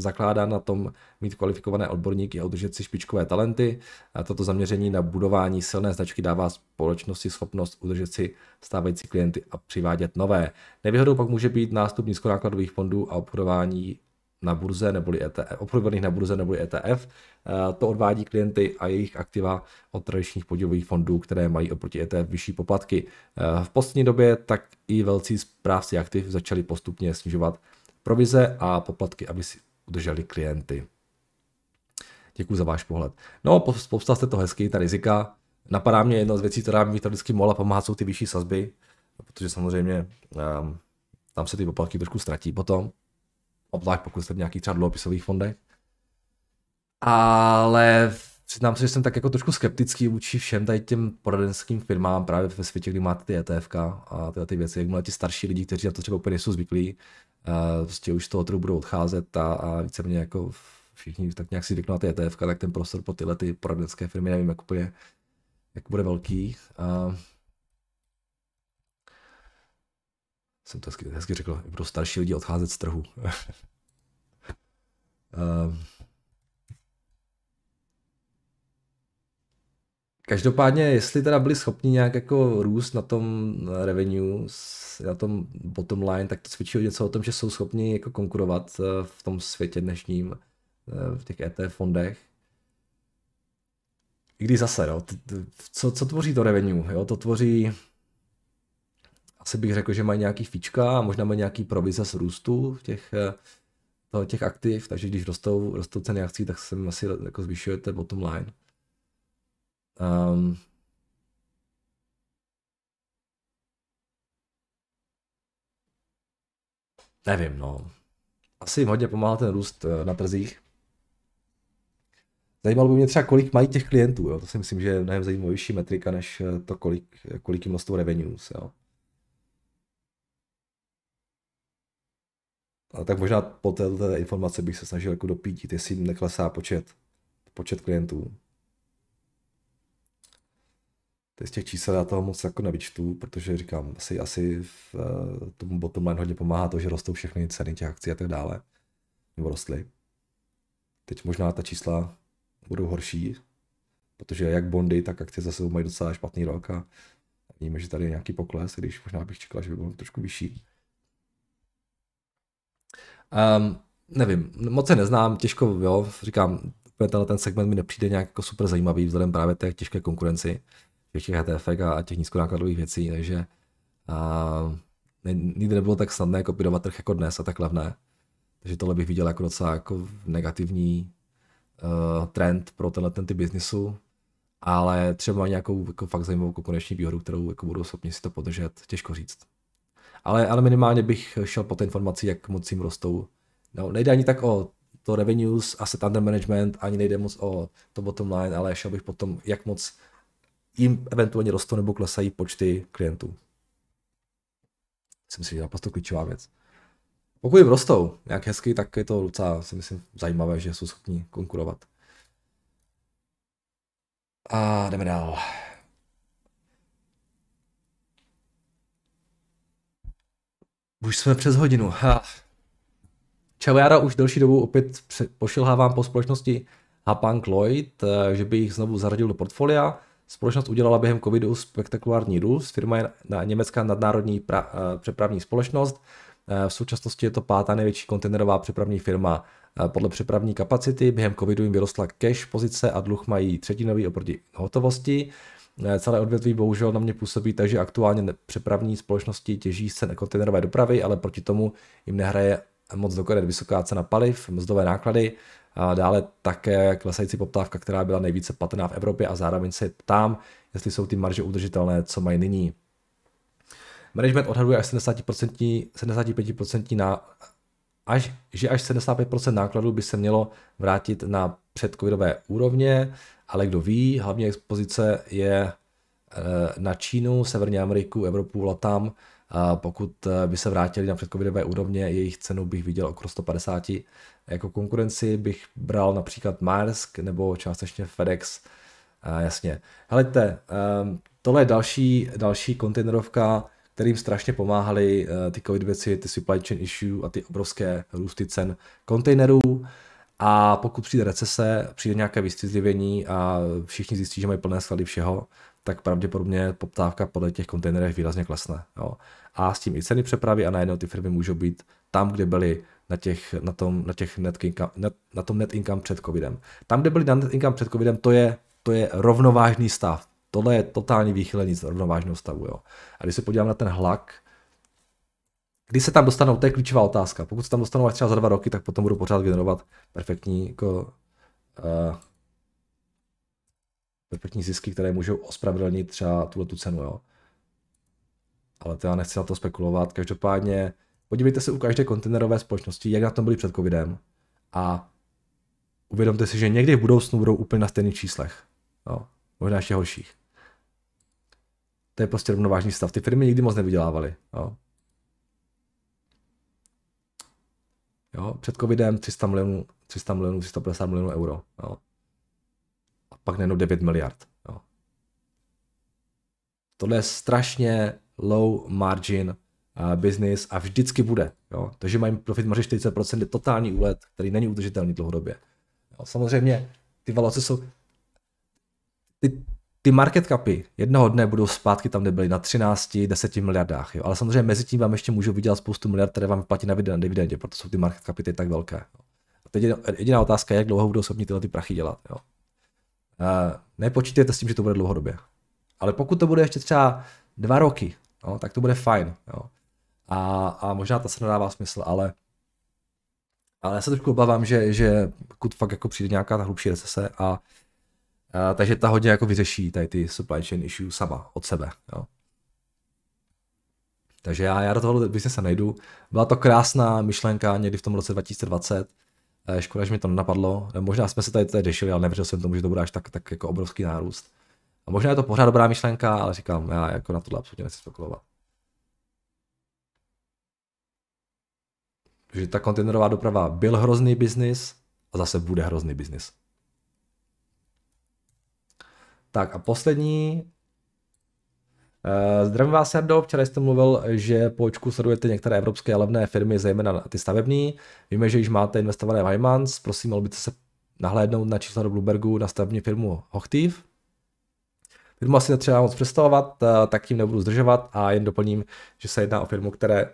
A: zakládá na tom mít kvalifikované odborníky a udržet si špičkové talenty. A toto zaměření na budování silné značky dává společnosti schopnost udržet si stávající klienty a přivádět nové. Nevýhodou pak může být nástup nízkonákladových fondů a obchodování na burze neboli ETF, obchodovaných na burze neboli ETF. To odvádí klienty a jejich aktiva od tradičních podílových fondů, které mají oproti ETF vyšší poplatky. V poslední době tak i velcí správci aktiv začali postupně snižovat provize a poplatky, aby si udrželi klienty. Děkuji za váš pohled. No, popsal jste to hezky, ta rizika. Napadá mě jedna z věcí, která mi to vždycky mohla pomáhat, jsou ty vyšší sazby, protože samozřejmě um, tam se ty poplatky trošku ztratí potom, obzvlášť pokud jste v nějakých třeba dluhopisových fondech. Ale přiznám se, že jsem tak jako trošku skeptický vůči všem tady těm poradenským firmám právě ve světě, kdy máte ty ETF a tyhle ty věci. Jakmile ti starší lidi, kteří na to třeba úplně nejsou zvyklí, prostě už z toho trhu budou odcházet a, a víceméně jako všichni tak nějak si zvyknou na ty ETF, tak ten prostor pro tyhle ty poradenské firmy, nevím, jak bude, jak bude velký. A... Jsem to hezky, hezky řekl, budou starší lidi odcházet z trhu. Každopádně, jestli teda byli schopni nějak jako růst na tom eh, revenue, na tom bottom line, tak to svědčí o něco o tom, že jsou schopni jako konkurovat eh, v tom světě dnešním, eh, v těch ETF fondech. I když zase, no, co, co tvoří to revenue? Jo? To tvoří, asi bych řekl, že mají nějaký fička a možná mají nějaký provize z růstu těch, těch aktiv, takže když rostou, rostou ceny akcí, tak se asi jako zvyšujete bottom line. Um, nevím, no. Asi jim hodně pomáhá ten růst eh, na trzích. Zajímalo by mě třeba, kolik mají těch klientů, jo? to si myslím, že je mnohem zajímavější metrika, než eh, to, kolik, eh, kolik jim rostou revenues. Jo? A tak možná po této informace bych se snažil jako dopítit, jestli neklesá počet, počet klientů z těch čísel já toho moc jako nevyčtu, protože říkám, asi, asi v eh, tomu bottom line hodně pomáhá to, že rostou všechny ceny těch akcí a tak dále. Nebo rostly. Teď možná ta čísla budou horší, protože jak bondy, tak akcie zase mají docela špatný rok a víme, že tady je nějaký pokles, když možná bych čekal, že by byl trošku vyšší. Um, nevím, moc se neznám, těžko, jo, říkám, tenhle ten segment mi nepřijde nějak jako super zajímavý vzhledem právě té těžké konkurenci těch ETF a těch nízkonákladových věcí, takže a, nikdy nebylo tak snadné kopírovat trh jako dnes a tak levné. Takže tohle bych viděl jako docela jako negativní uh, trend pro tenhle ten typ biznisu, ale třeba nějakou jako fakt zajímavou konkurenční výhodu, kterou jako budou schopni si to podržet, těžko říct. Ale, ale minimálně bych šel po té informaci, jak moc jim rostou. No, nejde ani tak o to revenues, asset under management, ani nejde moc o to bottom line, ale šel bych potom, jak moc jim eventuálně rostou nebo klesají počty klientů. Myslím si, že je naprosto klíčová věc. Pokud jim rostou nějak hezky, tak je to docela, si myslím, zajímavé, že jsou schopni konkurovat. A jdeme dál. Už jsme přes hodinu. Ha. Čaviara už delší dobu opět pošilhávám po společnosti Hapang Lloyd, eh, že by jich znovu zaradil do portfolia. Společnost udělala během covidu spektakulární růst, firma je na německá nadnárodní pra, eh, přepravní společnost, eh, v současnosti je to pátá největší kontejnerová přepravní firma. Eh, podle přepravní kapacity během covidu jim vyrostla cash pozice a dluh mají třetinový oproti hotovosti. Celé odvětví bohužel na mě působí, takže aktuálně přepravní společnosti těží se kontejnerové dopravy, ale proti tomu jim nehraje moc do vysoká cena paliv, mzdové náklady, Dále také klesající poptávka, která byla nejvíce patrná v Evropě a zároveň se ptám, jestli jsou ty marže udržitelné, co mají nyní. Management odhaduje až 70%, 75% na, až, že až 75% nákladů by se mělo vrátit na předcovidové úrovně, ale kdo ví, hlavně expozice je eh, na Čínu, Severní Ameriku, Evropu, Latam. Pokud eh, by se vrátili na předcovidové úrovně, jejich cenu bych viděl okolo 150 jako konkurenci bych bral například Maersk nebo částečně FedEx. A jasně. Helejte, ehm, tohle je další, další kontejnerovka, kterým strašně pomáhaly eh, ty covid věci, ty supply chain issue a ty obrovské růsty cen kontejnerů. A pokud přijde recese, přijde nějaké vystydlivění a všichni zjistí, že mají plné sklady všeho, tak pravděpodobně poptávka podle těch kontejnerech výrazně klesne. Jo. A s tím i ceny přepravy a najednou ty firmy můžou být tam, kde byly na, těch, na, tom, na, těch net income, na, na tom net income před covidem. Tam, kde byli na net income před covidem, to je, to je rovnovážný stav. Tohle je totální výchylení z rovnovážného stavu. Jo. A když se podívám na ten hlak, kdy se tam dostanou, to je klíčová otázka. Pokud se tam dostanou až třeba za dva roky, tak potom budu pořád generovat perfektní jako, uh, perfektní zisky, které můžou ospravedlnit třeba tuhle tu cenu, jo. Ale to já nechci na to spekulovat. Každopádně Podívejte se u každé kontejnerové společnosti, jak na tom byli před covidem a uvědomte si, že někdy v budoucnu budou úplně na stejných číslech. No, možná ještě horších. To je prostě rovnovážný stav. Ty firmy nikdy moc nevydělávaly. No. Jo, před covidem 300 milionů, 300 milionů, 350 milionů euro. Jo. A pak nejenom 9 miliard. Jo. Tohle je strašně low margin biznis a vždycky bude. Jo? To, že mají profit marže 40%, je totální úlet, který není udržitelný dlouhodobě. Jo? Samozřejmě ty valoce jsou... Ty, ty market capy jednoho dne budou zpátky tam, kde byly na 13, 10 miliardách. Jo? Ale samozřejmě mezi tím vám ještě můžu vydělat spoustu miliard, které vám platí na dividendě, proto jsou ty market capy teď tak velké. Jo? A teď jediná otázka je, jak dlouho budou schopni tyhle ty prachy dělat. Jo? Uh, nepočítejte s tím, že to bude dlouhodobě. Ale pokud to bude ještě třeba dva roky, no, tak to bude fajn. Jo a, a možná ta se nedává smysl, ale ale já se trošku obávám, že, že pokud fakt jako přijde nějaká ta hlubší recese a, a takže ta hodně jako vyřeší tady ty supply chain issue sama, od sebe, jo. Takže já, já do toho bych se najdu. Byla to krásná myšlenka někdy v tom roce 2020, eh, škoda, že mi to nenapadlo. Eh, možná jsme se tady, tady řešili, ale nevěřil jsem tomu, že to bude až tak, tak jako obrovský nárůst. A možná je to pořád dobrá myšlenka, ale říkám, já jako na tohle absolutně nechci spekulovat. Protože ta kontejnerová doprava byl hrozný biznis a zase bude hrozný biznis. Tak a poslední. Eh, zdravím vás, Jardo. Včera jste mluvil, že po očku sledujete některé evropské levné firmy, zejména ty stavební. Víme, že již máte investované v Heimans. Prosím, mohl byste se nahlédnout na čísla do Bloombergu na stavební firmu Hochtiv. Firmu asi netřeba moc představovat, eh, tak tím nebudu zdržovat a jen doplním, že se jedná o firmu, které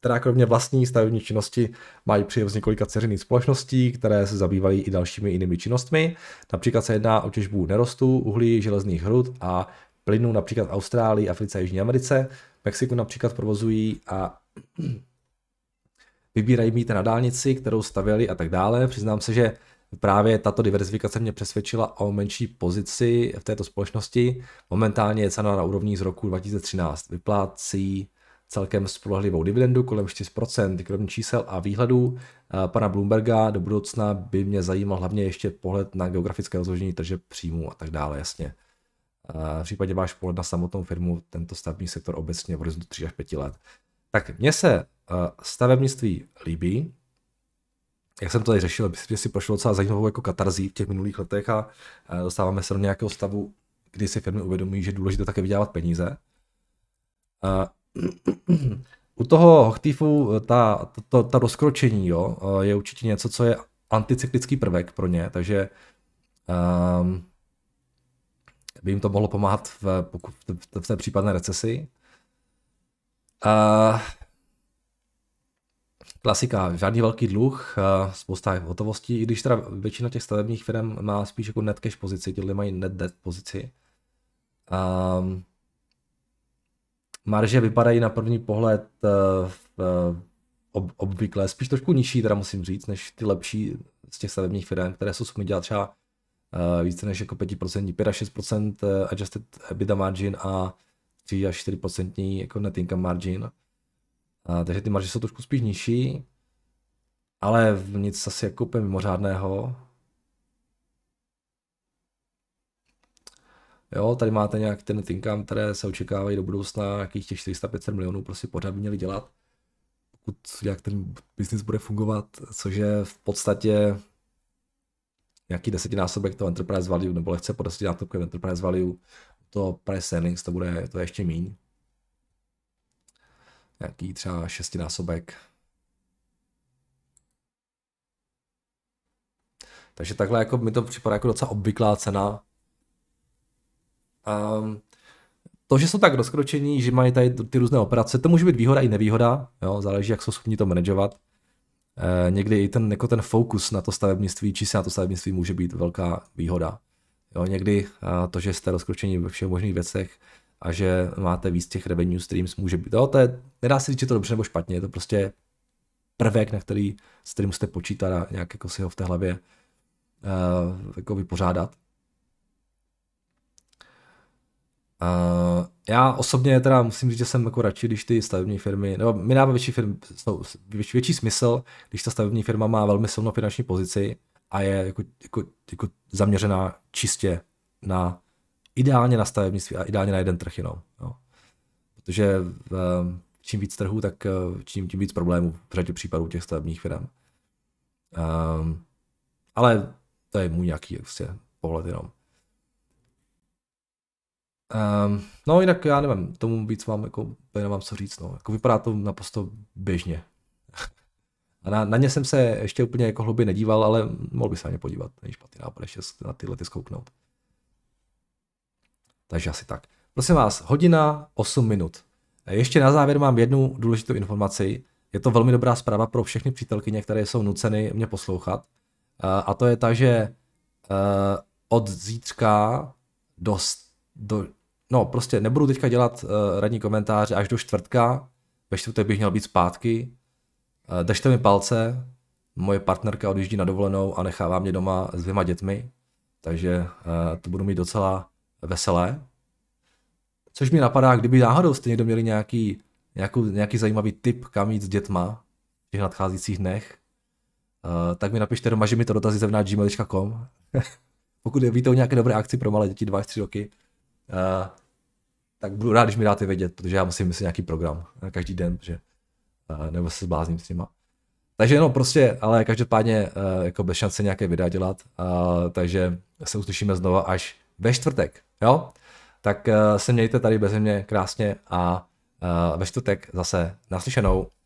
A: která kromě vlastní stavební činnosti mají příjem z několika ceřiných společností, které se zabývají i dalšími jinými činnostmi. Například se jedná o těžbu nerostů, uhlí, železných hrud a plynu například v Austrálii, Africe a Jižní Americe. Mexiku například provozují a vybírají mít na dálnici, kterou stavěli a tak dále. Přiznám se, že právě tato diverzifikace mě přesvědčila o menší pozici v této společnosti. Momentálně je cena na úrovni z roku 2013. Vyplácí celkem spolehlivou dividendu kolem 4% kromě čísel a výhledů eh, pana Bloomberga do budoucna by mě zajímal hlavně ještě pohled na geografické rozložení trže příjmů a tak dále, jasně. Eh, v případě váš pohled na samotnou firmu, tento stavební sektor obecně v horizontu 3 až 5 let. Tak mně se eh, stavebnictví líbí, jak jsem to tady řešil, myslím, že si prošlo docela zajímavou jako katarzí v těch minulých letech a dostáváme se do nějakého stavu, kdy si firmy uvědomují, že je důležité také vydělávat peníze. U toho Hochtiefu eh, ta, ta, ta rozkročení jo, eh, je určitě něco, co je anticyklický prvek pro ně, takže um, by jim to mohlo pomáhat v, pokud, v té případné recesi. Uh, klasika, žádný velký dluh, uh, spousta hotovostí, i když teda většina těch stavebních firm má spíš jako net cash pozici, těhle mají net debt pozici. Um, marže vypadají na první pohled eh, eh, ob, obvykle spíš trošku nižší, teda musím říct, než ty lepší z těch stavebních firm, které jsou schopny dělat třeba eh, více než jako 5%, 5 6% adjusted EBITDA margin a 3 4% jako net income margin. A, takže ty marže jsou trošku spíš nižší, ale nic asi jako úplně mimořádného. Jo, tady máte nějak ten income, které se očekávají do budoucna, nějakých těch 400-500 milionů prostě pořád by měli dělat, pokud jak ten biznis bude fungovat, což je v podstatě nějaký desetinásobek toho enterprise value, nebo lehce po desetinásobku enterprise value, to price earnings, to bude to je ještě míň. Nějaký třeba šestinásobek. Takže takhle jako mi to připadá jako docela obvyklá cena a ehm, to, že jsou tak rozkročení, že mají tady ty různé operace, to může být výhoda i nevýhoda, jo, záleží, jak jsou schopni to manažovat. E, někdy i ten, jako ten fokus na to stavebnictví, či se na to stavebnictví může být velká výhoda. Jo, někdy a eh, to, že jste rozkročení ve všech možných věcech a že máte víc těch revenue streams, může být. Jo, to je, nedá se říct, že to dobře nebo špatně, je to prostě prvek, na který, s kterým musíte počítat a nějak jako si ho v té hlavě e, jako vypořádat. Uh, já osobně teda musím říct, že jsem jako radši, když ty stavební firmy, nebo mi dává větší, firm, no, větší, větší smysl, když ta stavební firma má velmi silnou finanční pozici a je jako, jako, jako zaměřená čistě na ideálně na stavebnictví a ideálně na jeden trh jenom. Jo. Protože uh, čím víc trhů, tak uh, čím tím víc problémů v řadě případů těch stavebních firm. Um, ale to je můj nějaký vlastně, pohled jenom. Um, no jinak já nevím, tomu víc mám, jako nemám co říct, no. Jako vypadá to naprosto běžně. A na, na ně jsem se ještě úplně jako hlubě nedíval, ale mohl by se na ně podívat, není špatný nápad ještě na tyhle ty zkouknout. Takže asi tak. Prosím vás, hodina 8 minut. E, ještě na závěr mám jednu důležitou informaci. Je to velmi dobrá zpráva pro všechny přítelkyně, které jsou nuceny mě poslouchat. E, a to je ta, že e, od zítřka do, do no prostě nebudu teďka dělat uh, radní komentáře až do čtvrtka, ve čtvrtek bych měl být zpátky, uh, držte mi palce, moje partnerka odjíždí na dovolenou a nechává mě doma s dvěma dětmi, takže uh, to budu mít docela veselé. Což mi napadá, kdyby náhodou jste někdo měli nějaký, nějakou, nějaký zajímavý tip, kam jít s dětma v těch nadcházících dnech, uh, tak mi napište doma, že mi to zevná gmail.com. Pokud víte o nějaké dobré akci pro malé děti 2 až 3 roky, tak budu rád, když mi dáte vědět, protože já musím myslet nějaký program na každý den, že, uh, nebo se zblázním s nima. Takže no prostě, ale každopádně uh, jako bez šance nějaké videa dělat, uh, takže se uslyšíme znova až ve čtvrtek, jo? Tak uh, se mějte tady bez mě krásně a uh, ve čtvrtek zase naslyšenou.